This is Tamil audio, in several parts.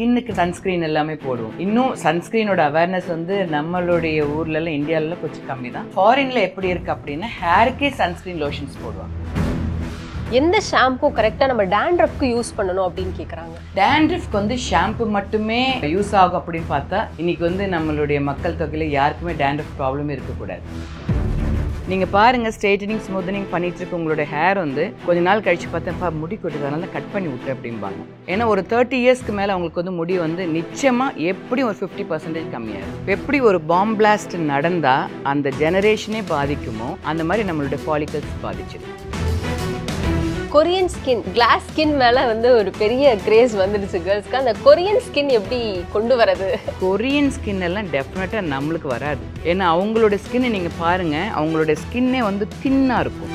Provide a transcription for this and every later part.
ஸ்கின்னுக்கு சன்ஸ்க்ரீன் எல்லாமே போடுவோம் இன்னும் சன்ஸ்க்ரீனோட அவேர்னஸ் வந்து நம்மளுடைய ஊர்லலாம் இந்தியாவிலலாம் கொஞ்சம் கம்மி தான் ஃபாரினில் எப்படி இருக்குது அப்படின்னா ஹேருக்கே சன்ஸ்க்ரீன் லோஷன்ஸ் போடுவாங்க எந்த ஷாம்பு கரெக்டாக நம்ம டேண்ட்ரஃப்க்கு யூஸ் பண்ணணும் அப்படின்னு கேட்குறாங்க டேண்ட்ரஃப்க்கு வந்து ஷாம்பு மட்டுமே யூஸ் ஆகும் அப்படின்னு பார்த்தா இன்னைக்கு வந்து நம்மளுடைய மக்கள் தொகையில் யாருக்குமே டேண்ட்ரஃப் ப்ராப்ளமே இருக்கக்கூடாது நீங்கள் பாருங்கள் ஸ்ட்ரெயிட்டனிங் ஸ்மூத்தனிங் பண்ணிட்டு இருக்க உங்களோட ஹேர் வந்து கொஞ்ச நாள் கழிச்சு பார்த்தப்பா முடி கொட்டுறதுனால கட் பண்ணி விட்டு அப்படிம்பாங்க ஏன்னா ஒரு தேர்ட்டி இயர்ஸ்க்கு மேலே அவங்களுக்கு வந்து முடி வந்து நிச்சயமாக எப்படி ஒரு ஃபிஃப்டி பர்சன்டேஜ் கம்மியாகும் எப்படி ஒரு பாம் பிளாஸ்ட் நடந்தால் அந்த ஜெனரேஷனே பாதிக்குமோ அந்த மாதிரி நம்மளுடைய ஃபாலிக்கல்ஸ் பாதிச்சிருக்கு கொரியன் ஸ்கின் கிளாஸ் ஸ்கின் மேலே வந்து ஒரு பெரிய கிரேஸ் வந்துடுச்சு கேர்ள்ஸ்க்கு அந்த கொரியன் ஸ்கின் எப்படி கொண்டு வரது கொரியன் ஸ்கின் எல்லாம் டெஃபினட்டாக நம்மளுக்கு வராது ஏன்னா அவங்களோட ஸ்கின்னை நீங்கள் பாருங்கள் அவங்களோட ஸ்கின்னே வந்து தின்னாக இருக்கும்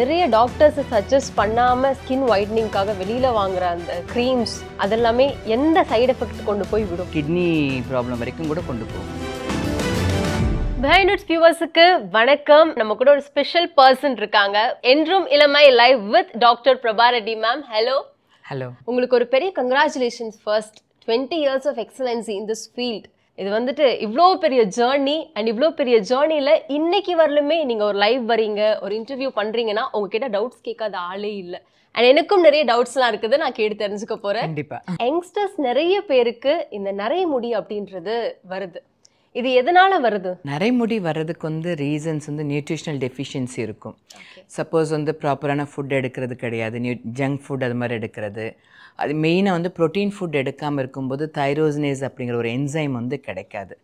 நிறைய டாக்டர்ஸை சஜஸ்ட் பண்ணாமல் ஸ்கின் ஒயிட்னிங்காக வெளியில் வாங்குற அந்த க்ரீம்ஸ் அதெல்லாமே எந்த சைடு எஃபெக்ட் கொண்டு போய் விடும் கிட்னி ப்ராப்ளம் வரைக்கும் கூட கொண்டு போகும் பைனட்ஸ் வியூவர்ஸுக்கு வணக்கம் நம்ம கூட ஒரு ஸ்பெஷல் பர்சன் இருக்காங்க என்றும் இளமை live with doctor Prabha ma'am hello hello உங்களுக்கு ஒரு பெரிய congratulations first twenty years of excellency in this field இது வந்துட்டு இவ்வளோ பெரிய ஜேர்னி அண்ட் இவ்வளோ பெரிய ஜேர்னியில் இன்னைக்கு வரலுமே நீங்கள் ஒரு லைவ் வரீங்க ஒரு இன்டர்வியூ பண்ணுறீங்கன்னா உங்ககிட்ட டவுட்ஸ் கேட்காத ஆளே இல்லை அண்ட் எனக்கும் நிறைய டவுட்ஸ்லாம் இருக்குது நான் கேட்டு தெரிஞ்சுக்க போகிறேன் கண்டிப்பாக யங்ஸ்டர்ஸ் நிறைய பேருக்கு இந்த நிறைய முடி அப்படின்றது வருது இது எதனால் வருது நரைமுடி வர்றதுக்கு வந்து ரீசன்ஸ் வந்து நியூட்ரிஷனல் டெஃபிஷியன்சி இருக்கும் சப்போஸ் வந்து ப்ராப்பரான ஃபுட் எடுக்கிறது கிடையாது நியூ ஜங்க் ஃபுட் அது மாதிரி எடுக்கிறது அது மெயினாக வந்து ப்ரோட்டீன் ஃபுட் எடுக்காமல் இருக்கும்போது தைரோசினேஸ் அப்படிங்கிற ஒரு என்சைம் வந்து கிடைக்காது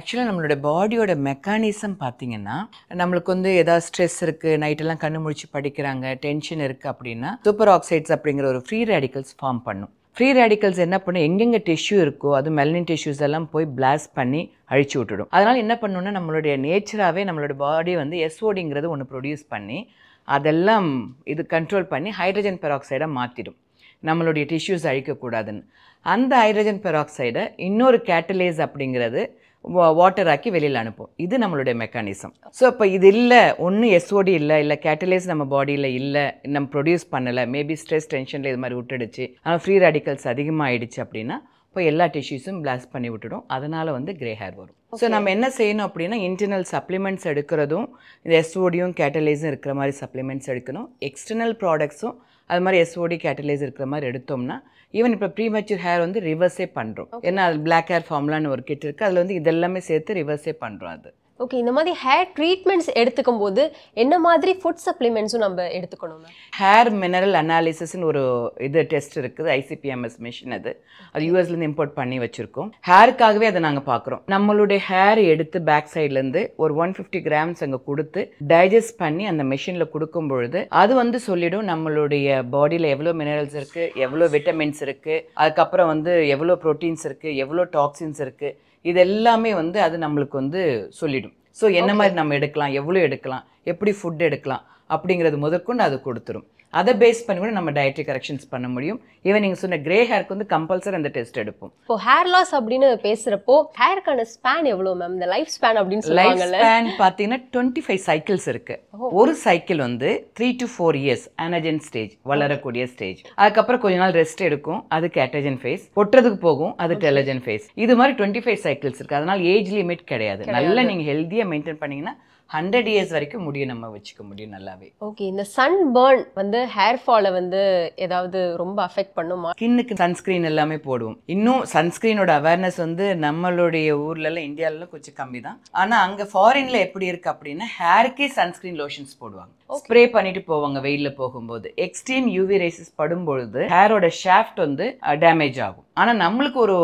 ஆக்சுவலாக நம்மளோட பாடியோட மெக்கானிசம் பார்த்திங்கன்னா நம்மளுக்கு வந்து எதாவது ஸ்ட்ரெஸ் இருக்குது நைட்டெல்லாம் கண்ணு முடிச்சு படிக்கிறாங்க டென்ஷன் இருக்குது அப்படின்னா சூப்பர் ஆக்சைட்ஸ் அப்படிங்கிற ஒரு ஃப்ரீ ரேடிக்கல்ஸ் ஃபார்ம் பண்ணும் ஃப்ரீ ரேடிக்கல்ஸ் என்ன பண்ணும் எங்கெங்கே டிஷ்யூ இருக்கோ அது மெலனின் டிஷ்யூஸ் எல்லாம் போய் பிளாஸ்ட் பண்ணி அழிச்சு விட்டுடும் அதனால் என்ன பண்ணணும்னா நம்மளுடைய நேச்சராகவே நம்மளோட பாடி வந்து எஸ்ஓடிங்கிறது ஒன்று ப்ரொடியூஸ் பண்ணி அதெல்லாம் இது கண்ட்ரோல் பண்ணி ஹைட்ரஜன் பெராக்சைடை மாற்றிடும் நம்மளுடைய டிஷ்யூஸ் அழிக்கக்கூடாதுன்னு அந்த ஹைட்ரஜன் பெராக்சைடை இன்னொரு கேட்டலேஸ் அப்படிங்கிறது வாட்டர் ஆக்கி வெளியில் அனுப்புவோம் இது நம்மளுடைய மெக்கானிசம் ஸோ இப்போ இது இல்லை ஒன்றும் எஸ்ஓடி இல்லை இல்லை கேட்டலைஸ் நம்ம பாடியில் இல்லை நம்ம ப்ரொடியூஸ் பண்ணலை மேபி ஸ்ட்ரெஸ் டென்ஷனில் இது மாதிரி விட்டுடுச்சு ஆனால் ஃப்ரீ ரேடிக்கல்ஸ் அதிகமாகிடுச்சு அப்படின்னா இப்போ எல்லா டிஷ்யூஸும் பிளாஸ்ட் பண்ணி விட்டுடும் அதனால் வந்து கிரே ஹேர் வரும் ஸோ நம்ம என்ன செய்யணும் அப்படின்னா இன்டர்னல் சப்ளிமெண்ட்ஸ் எடுக்கிறதும் இந்த எஸ்ஓடியும் கேட்டலைஸும் இருக்கிற மாதிரி சப்ளிமெண்ட்ஸ் எடுக்கணும் எக்ஸ்டர்னல் ப்ராடக்ட்ஸும் அது மாதிரி எஸ்ஓடி கேட்டலைஸ் இருக்கிற மாதிரி எடுத்தோம்னா ஈவன் இப்போ ப்ரீ மெச்சூர் ஹேர் வந்து ரிவர்ஸே பண்ணுறோம் ஏன்னா அது பிளாக் ஹேர் ஃபார்ம்லான்னு ஒரு கிட் இருக்குது அதில் வந்து இதெல்லாமே சேர்த்து ரிவர்ஸே பண்ணுறோம் அது ஓகே இந்த மாதிரி ஹேர் ட்ரீட்மெண்ட்ஸ் எடுத்துக்கும் போது என்ன மாதிரி ஃபுட் சப்ளிமெண்ட்ஸும் நம்ம எடுத்துக்கணும் ஹேர் மினரல் அனாலிசிஸ்னு ஒரு இது டெஸ்ட் இருக்குது ஐசிபிஎம்எஸ் மிஷின் அது அது யூஎஸ்லேருந்து இம்போர்ட் பண்ணி வச்சுருக்கோம் ஹேருக்காகவே அதை நாங்கள் பார்க்குறோம் நம்மளுடைய ஹேர் எடுத்து பேக் சைட்லேருந்து ஒரு ஒன் ஃபிஃப்டி கிராம்ஸ் அங்கே கொடுத்து டைஜஸ்ட் பண்ணி அந்த மிஷினில் கொடுக்கும் பொழுது அது வந்து சொல்லிடும் நம்மளுடைய பாடியில் எவ்வளோ மினரல்ஸ் இருக்குது எவ்வளோ விட்டமின்ஸ் இருக்குது அதுக்கப்புறம் வந்து எவ்வளோ ப்ரோட்டீன்ஸ் இருக்குது எவ்வளோ டாக்ஸின்ஸ் இருக்குது இது எல்லாமே வந்து அது நம்மளுக்கு வந்து சொல்லிடும் ஸோ என்ன மாதிரி நம்ம எடுக்கலாம் எவ்வளோ எடுக்கலாம் எப்படி ஃபுட் எடுக்கலாம் அப்படிங்கிறது முதற்கொண்டு அது கொடுத்துரும் அதை பேஸ் பண்ணி கூட நம்ம டயட்ரி கரெக்ஷன்ஸ் பண்ண முடியும் ஈவன் நீங்கள் சொன்ன கிரே ஹேருக்கு வந்து கம்பல்சரி அந்த டெஸ்ட் எடுப்போம் இப்போ ஹேர் லாஸ் அப்படின்னு பேசுகிறப்போ ஹேருக்கான ஸ்பேன் எவ்வளோ மேம் இந்த லைஃப் ஸ்பேன் அப்படின்னு லைஃப் ஸ்பேன் பார்த்தீங்கன்னா டுவெண்ட்டி ஃபைவ் சைக்கிள்ஸ் இருக்குது ஒரு சைக்கிள் வந்து three to four years anagen stage வளரக்கூடிய ஸ்டேஜ் அதுக்கப்புறம் கொஞ்ச நாள் ரெஸ்ட் எடுக்கும் அது கேட்டஜன் ஃபேஸ் ஒட்டுறதுக்கு போகும் அது டெலஜன் ஃபேஸ் இது மாதிரி டுவெண்ட்டி ஃபைவ் சைக்கிள்ஸ் இருக்குது அதனால் ஏஜ் லிமிட் கிடையாது நல்லா நீங்கள் ஹெல்த்தியாக மெயின்டைன் பண்ணீங்கன்னா ஹண்ட்ரட் இயர்ஸ் வரைக்கும் முடிய நம்ம வச்சுக்க முடியும் நல்லாவே ஓகே இந்த சன் பேர்ன் வந்து ஹேர் ஃபாலை வந்து ஏதாவது ரொம்ப அஃபெக்ட் பண்ணுமா ஸ்கின்னுக்கு சன்ஸ்கிரீன் எல்லாமே போடுவோம் இன்னும் சன்ஸ்கிரீனோட அவேர்னஸ் வந்து நம்மளுடைய ஊர்லலாம் இந்தியாவிலலாம் கொஞ்சம் கம்மி தான் ஆனால் அங்கே ஃபாரினில் எப்படி இருக்குது அப்படின்னா ஹேருக்கே சன்ஸ்கிரீன் லோஷன்ஸ் போடுவாங்க ஸ்ப்ரே பண்ணிட்டு போவாங்க வெயிலில் போகும்போது எக்ஸ்ட்ரீம் யூவி ரேசஸ் படும்பொழுது ஹேரோட ஷாஃப்ட் வந்து டேமேஜ் ஆகும் ஆனால் நம்மளுக்கு ஒரு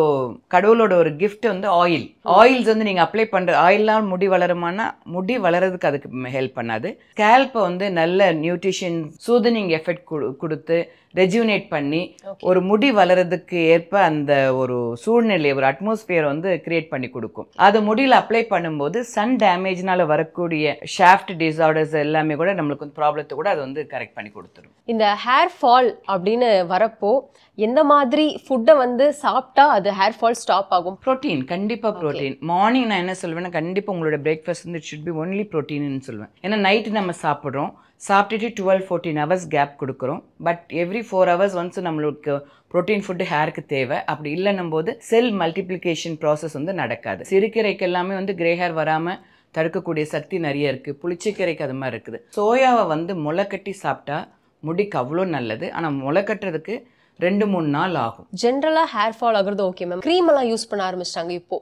கடவுளோட ஒரு கிஃப்ட் வந்து ஆயில் ஆயில்ஸ் வந்து நீங்கள் அப்ளை பண்ணுற ஆயில்லாம் முடி வளருமானா முடி வளரதுக்கு அதுக்கு ஹெல்ப் பண்ணாது ஸ்கேல்ப்பை வந்து நல்ல நியூட்ரிஷன் சூதனிங் எஃபெக்ட் கொடுத்து ரெஜியூனேட் பண்ணி ஒரு முடி வளரதுக்கு ஏற்ப அந்த ஒரு சூழ்நிலை ஒரு அட்மாஸ்பியர் வந்து கிரியேட் பண்ணி கொடுக்கும் அது முடியில் அப்ளை பண்ணும்போது சன் டேமேஜ்னால வரக்கூடிய ஷாஃப்ட் டிசார்டர்ஸ் எல்லாமே கூட நம்மளுக்கு வந்து ப்ராப்ளத்தை கூட அது வந்து கரெக்ட் பண்ணி கொடுத்துரும் இந்த ஹேர் ஃபால் அப்படின்னு வரப்போ எந்த மாதிரி ஃபுட்டை வந்து சாப்பிட்டா அது ஹேர் ஃபால் ஸ்டாப் ஆகும் ப்ரோட்டீன் கண்டிப்பாக ப்ரோட்டீன் மார்னிங் நான் என்ன சொல்வேன்னா கண்டிப்பாக உங்களோட பிரேக்ஃபாஸ்ட் வந்து இட் ஷுட் பி ஒன்லி ப்ரோட்டீன்னு சொல்லுவேன் ஏன்னா நைட்டு நம்ம சாப்பிட்றோம் சாப்பிட்டுட்டு டுவெல் ஃபோர்டீன் ஹவர்ஸ் கேப் கொடுக்குறோம் but every four hours once நம்மளுக்கு ப்ரோட்டீன் ஃபுட்டு ஹேருக்கு தேவை அப்படி இல்லைன்னும் போது செல் மல்டிப்ளிகேஷன் ப்ராசஸ் வந்து நடக்காது சிறுக்கிறைக்கு எல்லாமே வந்து கிரே ஹேர் வராமல் தடுக்கக்கூடிய சக்தி நிறைய இருக்குது புளிச்சக்கீரைக்கு அது மாதிரி இருக்குது சோயாவை வந்து முளைக்கட்டி சாப்பிட்டா முடிக்கு அவ்வளோ நல்லது ஆனால் முளைக்கட்டுறதுக்கு ரெண்டு மூணு நாள் ஆகும் ஜென்ரலாக ஹேர் ஃபால் ஆகுறது ஓகே மேம் க்ரீம் எல்லாம் யூஸ் பண்ண ஆரம்பிச்சிட்டாங்க இப்போ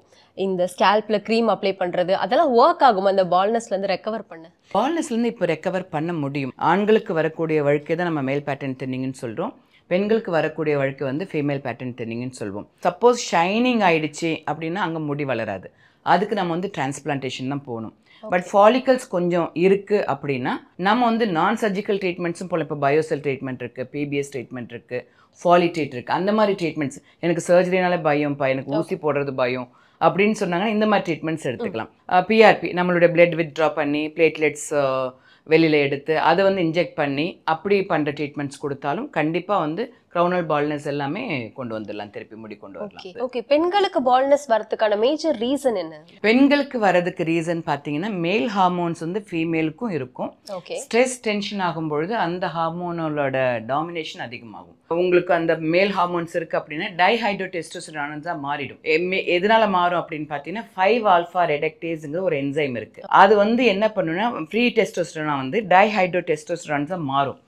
இந்த ஸ்கேல்ப்ல க்ரீம் அப்ளை பண்ணுறது அதெல்லாம் ஒர்க் ஆகும் அந்த பால்னஸ்லேருந்து ரெக்கவர் பண்ண பால்னஸ்லேருந்து இப்போ ரெக்கவர் பண்ண முடியும் ஆண்களுக்கு வரக்கூடிய வழுக்கை தான் நம்ம மேல் பேட்டர்ன் தின்னிங்கன்னு சொல்கிறோம் பெண்களுக்கு வரக்கூடிய வழக்கு வந்து ஃபீமேல் பேட்டர்ன் தின்னிங்கன்னு சொல்வோம் சப்போஸ் ஷைனிங் ஆயிடுச்சு அப்படின்னா அங்கே முடி வளராது அதுக்கு நம்ம வந்து டிரான்ஸ்பிளான்டேஷன் தான் போகணும் பட் ஃபாலிக்கல்ஸ் கொஞ்சம் இருக்குது அப்படின்னா நம்ம வந்து நான் சர்ஜிக்கல் ட்ரீட்மெண்ட்ஸும் போல் இப்போ பயோசெல் ட்ரீட்மெண்ட் இருக்குது பிபிஎஸ் ட்ரீட்மெண்ட் இருக்குது ஃபாலிட்டேட் இருக்குது அந்த மாதிரி ட்ரீட்மெண்ட்ஸ் எனக்கு சர்ஜரினாலே பயம்ப்பா எனக்கு ஊசி போடுறது பயம் அப்படின்னு சொன்னாங்கன்னா இந்த மாதிரி ட்ரீட்மெண்ட்ஸ் எடுத்துக்கலாம் பிஆர்பி நம்மளுடைய பிளட் வித்ட்ரா பண்ணி பிளேட்லெட்ஸ் வெளியில் எடுத்து அதை வந்து இன்ஜெக்ட் பண்ணி அப்படி பண்ணுற ட்ரீட்மெண்ட்ஸ் கொடுத்தாலும் கண்டிப்பாக வந்து க்ரௌனல் பால்னஸ் எல்லாமே கொண்டு வந்துடலாம் திருப்பி முடி கொண்டு வரலாம் ஓகே பெண்களுக்கு பால்னஸ் வரதுக்கான மேஜர் ரீசன் என்ன பெண்களுக்கு வரதுக்கு ரீசன் பார்த்தீங்கன்னா மேல் ஹார்மோன்ஸ் வந்து ஃபீமேலுக்கும் இருக்கும் ஸ்ட்ரெஸ் டென்ஷன் ஆகும் பொழுது அந்த ஹார்மோனோட டாமினேஷன் அதிகமாகும் உங்களுக்கு அந்த மேல் ஹார்மோன்ஸ் இருக்குது அப்படின்னா டைஹைட்ரோ டைஹைட்ரோடெஸ்டோஸ்டரானஸாக மாறிடும் எதனால் மாறும் அப்படின்னு பார்த்தீங்கன்னா ஃபைவ் ஆல்ஃபா ரெடக்டேஸ்ங்கிற ஒரு என்சைம் இருக்குது அது வந்து என்ன பண்ணுன்னா ஃப்ரீ டெஸ்டோஸ்டரானா வந்து டைஹைட்ரோ டைஹைட்ரோடெஸ்டோஸ்டரான்ஸாக மாறும்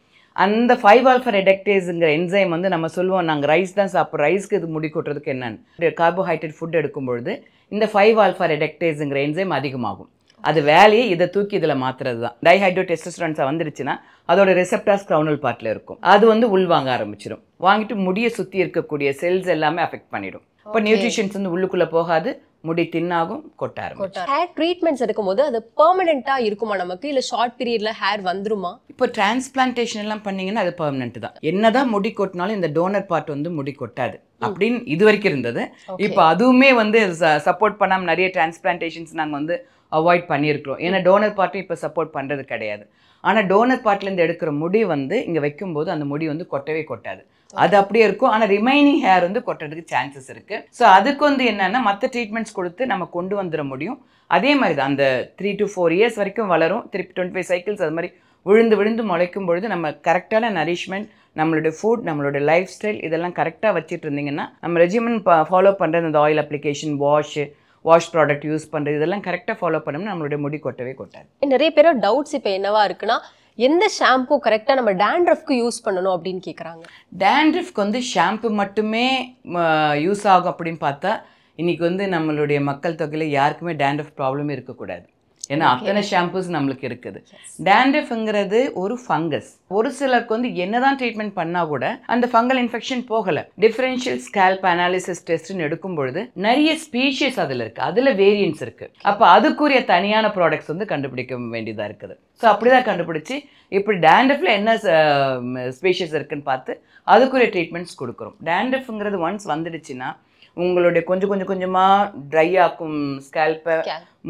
அந்த ஃபைவ் ஆல்ஃபர் ரெடக்டேஸுங்கிற என்சைம் வந்து நம்ம சொல்லுவோம் நாங்கள் ரைஸ் தான் சாப்பிட்றோம் ரைஸ்க்கு இது முடி கொட்டுறதுக்கு என்னன்னு கார்போஹைட்ரேட் ஃபுட் எடுக்கும்பொழுது இந்த ஃபைவ் ஆல்ஃபர் ரெடக்டேஸுங்கிற என்சைம் அதிகமாகும் அது வேலையை இதை தூக்கி இதில் மாற்றுறது தான் டைஹைட்ரோ டெஸ்டஸ்டரன்ஸாக வந்துருச்சுன்னா அதோட ரிசப்டாஸ் க்ரௌனல் பார்ட்டில் இருக்கும் அது வந்து உள்வாங்க ஆரம்பிச்சிடும் வாங்கிட்டு முடியை சுற்றி இருக்கக்கூடிய செல்ஸ் எல்லாமே அஃபெக்ட் பண்ணிடும் இப்போ நியூட்ரிஷன்ஸ் வந்து உள்ளுக்குள்ளே போகாது முடி தின்னாகும் கொட்டார் ஹேர் ட்ரீட்மெண்ட்ஸ் எடுக்கும் போது அது பெர்மனெண்ட்டாக இருக்குமா நமக்கு இல்லை ஷார்ட் பீரியடில் ஹேர் வந்துருமா இப்போ டிரான்ஸ்பிளான்டேஷன் எல்லாம் பண்ணீங்கன்னா அது பெர்மனெண்ட் தான் என்னதான் முடி கொட்டினாலும் இந்த டோனர் பார்ட் வந்து முடி கொட்டாது அப்படின்னு இது வரைக்கும் இருந்தது இப்போ அதுவுமே வந்து சப்போர்ட் பண்ணாமல் நிறைய டிரான்ஸ்பிளான்டேஷன்ஸ் நாங்கள் வந்து அவாய்ட் பண்ணியிருக்கிறோம் ஏன்னா டோனர் பார்ட்டும் இப்போ சப்போர்ட் பண்ணுறது கிடையாது ஆனால் டோனர் பார்ட்லேருந்து எடுக்கிற முடி வந்து இங்கே வைக்கும்போது அந்த முடி வந்து கொட்டவே கொட்டாது அது அப்படியே இருக்கும் ஆனால் ரிமைனிங் ஹேர் வந்து கொட்டுறதுக்கு சான்சஸ் இருக்குது ஸோ அதுக்கு வந்து என்னென்னா மற்ற ட்ரீட்மெண்ட்ஸ் கொடுத்து நம்ம கொண்டு வந்துட முடியும் அதே மாதிரி தான் அந்த த்ரீ டு ஃபோர் இயர்ஸ் வரைக்கும் வளரும் திருப்பி டுவெண்ட்டி ஃபைவ் சைக்கிள்ஸ் அது மாதிரி விழுந்து விழுந்து முளைக்கும் பொழுது நம்ம கரெக்டான நரிஷ்மெண்ட் நம்மளோட ஃபுட் நம்மளோட லைஃப் ஸ்டைல் இதெல்லாம் கரெக்டாக வச்சுட்டு இருந்தீங்கன்னா நம்ம ரெஜிமெண்ட் ஃபாலோ பண்ணுற அந்த oil application wash wash product use பண்ணுறது இதெல்லாம் கரெக்டாக ஃபாலோ பண்ணோம்னா நம்மளுடைய முடி கொட்டவே கொட்டாது நிறைய பேரோட டவுட்ஸ் இப்போ என்னவா இருக்குன்னா எந்த ஷாம்பு கரெக்டாக நம்ம டேண்ட்ரஃப்க்கு யூஸ் பண்ணணும் அப்படின்னு கேட்குறாங்க டேண்ட்ரஃப்க்கு வந்து ஷாம்பு மட்டுமே யூஸ் ஆகும் அப்படின்னு பார்த்தா இன்றைக்கி வந்து நம்மளுடைய மக்கள் தொகையில் யாருக்குமே டேண்ட்ரஃப் ப்ராப்ளமே இருக்கக்கூடாது ஏன்னா அத்தனை ஷாம்பூஸ் நம்மளுக்கு இருக்குது டேண்டஃப்ங்கிறது ஒரு ஃபங்கஸ் ஒரு சிலருக்கு வந்து என்னதான் ட்ரீட்மெண்ட் பண்ணால் கூட அந்த ஃபங்கல் இன்ஃபெக்ஷன் போகலை டிஃபரென்ஷியல் ஸ்கேல்ப் அனாலிசிஸ் டெஸ்ட்னு எடுக்கும் பொழுது நிறைய ஸ்பீஷியஸ் அதில் இருக்குது அதில் வேரியன்ஸ் இருக்குது அப்போ அதுக்குரிய தனியான ப்ராடக்ட்ஸ் வந்து கண்டுபிடிக்க வேண்டியதாக இருக்குது ஸோ அப்படி தான் கண்டுபிடிச்சி இப்படி டேண்டஃபில் என்ன ஸ்பீஷியஸ் இருக்குன்னு பார்த்து அதுக்குரிய ட்ரீட்மெண்ட்ஸ் கொடுக்குறோம் டேண்டஃப்ங்கிறது ஒன்ஸ் வந்துடுச்சுன்னா உங்களுடைய கொஞ்சம் கொஞ்சம் கொஞ்சமாக ட்ரை ஆக்கும் ஸ்கேல்பை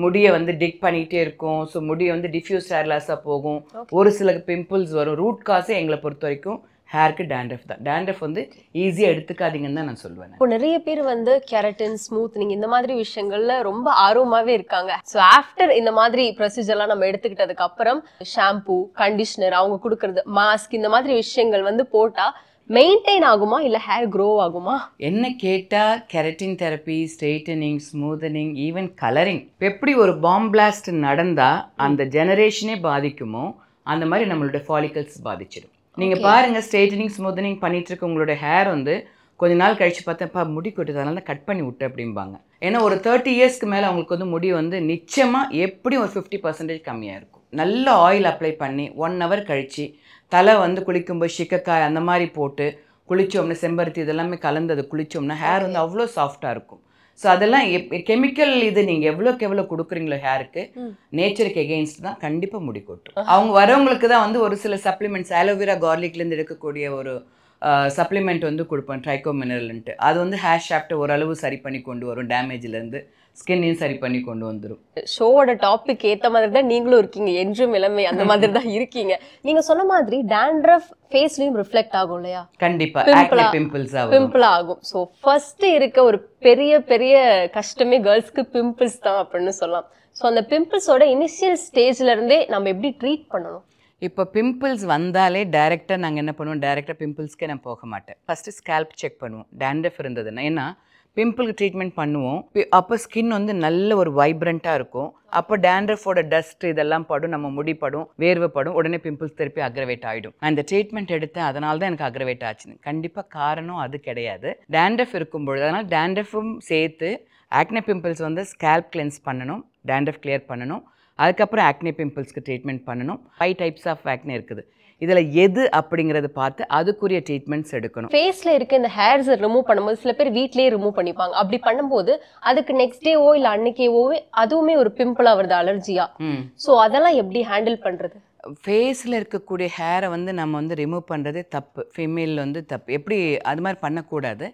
முடியை வந்து டிக் பண்ணிகிட்டே இருக்கும் ஸோ முடியை வந்து டிஃப்யூஸ் ஹேர் போகும் ஒரு சில பிம்பிள்ஸ் வரும் ரூட் காஸே எங்களை பொறுத்த வரைக்கும் ஹேருக்கு டேண்ட்ரஃப் தான் டேண்ட்ரஃப் வந்து ஈஸியாக எடுத்துக்காதீங்கன்னு தான் நான் சொல்லுவேன் இப்போ நிறைய பேர் வந்து கேரட்டின் ஸ்மூத்னிங் இந்த மாதிரி விஷயங்கள்ல ரொம்ப ஆர்வமாகவே இருக்காங்க ஸோ ஆஃப்டர் இந்த மாதிரி ப்ரொசீஜர்லாம் நம்ம எடுத்துக்கிட்டதுக்கு அப்புறம் ஷாம்பு கண்டிஷனர் அவங்க கொடுக்கறது மாஸ்க் இந்த மாதிரி விஷயங்கள் வந்து போட்டால் மெயின்டைன் ஆகுமா இல்லை ஹேர் க்ரோ ஆகுமா என்ன கேட்டால் keratin therapy straightening smoothening even colouring எப்படி ஒரு பாம் பிளாஸ்ட் நடந்தால் அந்த ஜெனரேஷனே பாதிக்குமோ அந்த மாதிரி நம்மளோட ஃபாலிக்கல்ஸ் பாதிச்சிடும் நீங்கள் பாருங்கள் ஸ்ட்ரெயிட்டனிங் ஸ்மூதனிங் பண்ணிட்டு இருக்க உங்களோட ஹேர் வந்து கொஞ்ச நாள் கழித்து பார்த்தப்பா முடி கொட்டுது அதனால கட் பண்ணி விட்டு அப்படிம்பாங்க ஏன்னா ஒரு தேர்ட்டி இயர்ஸ்க்கு மேலே அவங்களுக்கு வந்து முடி வந்து நிச்சயமாக எப்படியும் ஒரு ஃபிஃப்டி பர்சன்டேஜ் கம்மியாக இருக்கும் நல்ல ஆயில் அப்ளை பண்ணி ஒன் ஹவர் கழித்து தலை வந்து குளிக்கும்போது சிக்கக்காய் அந்த மாதிரி போட்டு குளித்தோம்னா செம்பருத்தி இதெல்லாமே கலந்து அது குளித்தோம்னா ஹேர் வந்து அவ்வளோ சாஃப்டாக இருக்கும் ஸோ அதெல்லாம் கெமிக்கல் இது நீங்கள் எவ்வளோக்கு எவ்வளோ கொடுக்குறீங்களோ ஹேருக்கு நேச்சருக்கு எகெயின்ஸ்ட் தான் கண்டிப்பாக முடி கொட்டும் அவங்க வரவங்களுக்கு தான் வந்து ஒரு சில சப்ளிமெண்ட்ஸ் ஆலோவேரா கார்லிக்லேருந்து எடுக்கக்கூடிய ஒரு சப்ளிமெண்ட் வந்து கொடுப்பேன் ட்ரைகோ மினரல்ன்ட்டு அது வந்து ஹேர் ஷாஃப்ட்டை ஓரளவு சரி பண்ணி கொண்டு வரும் டேமேஜ்லேருந்து ஸ்கின்னையும் சரி பண்ணி கொண்டு வந்துடும் ஷோவோட டாபிக் ஏற்ற மாதிரி தான் நீங்களும் இருக்கீங்க என்றும் இளமை அந்த மாதிரி தான் இருக்கீங்க நீங்க சொன்ன மாதிரி டேண்ட்ரஃப் ஃபேஸ்லயும் ரிஃப்ளெக்ட் ஆகும் இல்லையா கண்டிப்பா பிம்பிள்ஸ் ஆகும் பிம்பிள் ஆகும் ஸோ ஃபர்ஸ்ட் இருக்க ஒரு பெரிய பெரிய கஷ்டமே கேர்ள்ஸ்க்கு பிம்பிள்ஸ் தான் அப்படின்னு சொல்லலாம் ஸோ அந்த பிம்பிள்ஸோட இனிஷியல் ஸ்டேஜ்ல இருந்தே நம்ம எப்படி ட்ரீட் பண்ணணும் இப்போ பிம்பிள்ஸ் வந்தாலே டேரெக்டாக நாங்கள் என்ன பண்ணுவோம் டேரெக்டாக பிம்பிள்ஸ்க்கே நான் போக மாட்டேன் ஃபஸ்ட்டு ஸ்கேல்ப் செக் பண்ணுவோம் டேண்ட்ரஃப் இருந்ததுன்னா ஏன்னா பிம்பிளுக்கு ட்ரீட்மெண்ட் பண்ணுவோம் அப்போ ஸ்கின் வந்து நல்ல ஒரு வைப்ரண்ட்டாக இருக்கும் அப்போ டேண்ட்ரஃபோட டஸ்ட் இதெல்லாம் படும் நம்ம முடிப்படும் படும் உடனே பிம்பிள்ஸ் திருப்பி அக்ரவேட் ஆகிடும் அந்த ட்ரீட்மெண்ட் எடுத்தேன் அதனால தான் எனக்கு அக்ரவேட் ஆச்சுன்னு கண்டிப்பாக காரணம் அது கிடையாது டேண்ட்ரஃப் இருக்கும்பொழுது அதனால் டேண்ட்ரஃபும் சேர்த்து ஆக்னே பிம்பிள்ஸ் வந்து ஸ்கேல்ப் கிளென்ஸ் பண்ணணும் டேண்ட்ரஃப் கிளியர் பண்ணணும் அதுக்கப்புறம் ஆக்னே பிம்பிள்ஸ்க்கு ட்ரீட்மெண்ட் பண்ணணும் ஃபைவ் டைப்ஸ் ஆஃப் ஆக்னே இருக்குது இதில் எது அப்படிங்கிறது பார்த்து அதுக்குரிய ட்ரீட்மெண்ட்ஸ் எடுக்கணும் ஃபேஸில் இருக்க இந்த ஹேர்ஸ் ரிமூவ் பண்ணும்போது சில பேர் வீட்லேயே ரிமூவ் பண்ணிப்பாங்க அப்படி பண்ணும்போது அதுக்கு நெக்ஸ்ட் டேவோ இல்லை அன்னைக்கேவோ அதுவுமே ஒரு பிம்பிளாக வருது அலர்ஜியா ஸோ அதெல்லாம் எப்படி ஹேண்டில் பண்ணுறது ஃபேஸில் இருக்கக்கூடிய ஹேரை வந்து நம்ம வந்து ரிமூவ் பண்ணுறது தப்பு ஃபிமேல் வந்து தப்பு எப்படி அது மாதிரி பண்ணக்கூடாது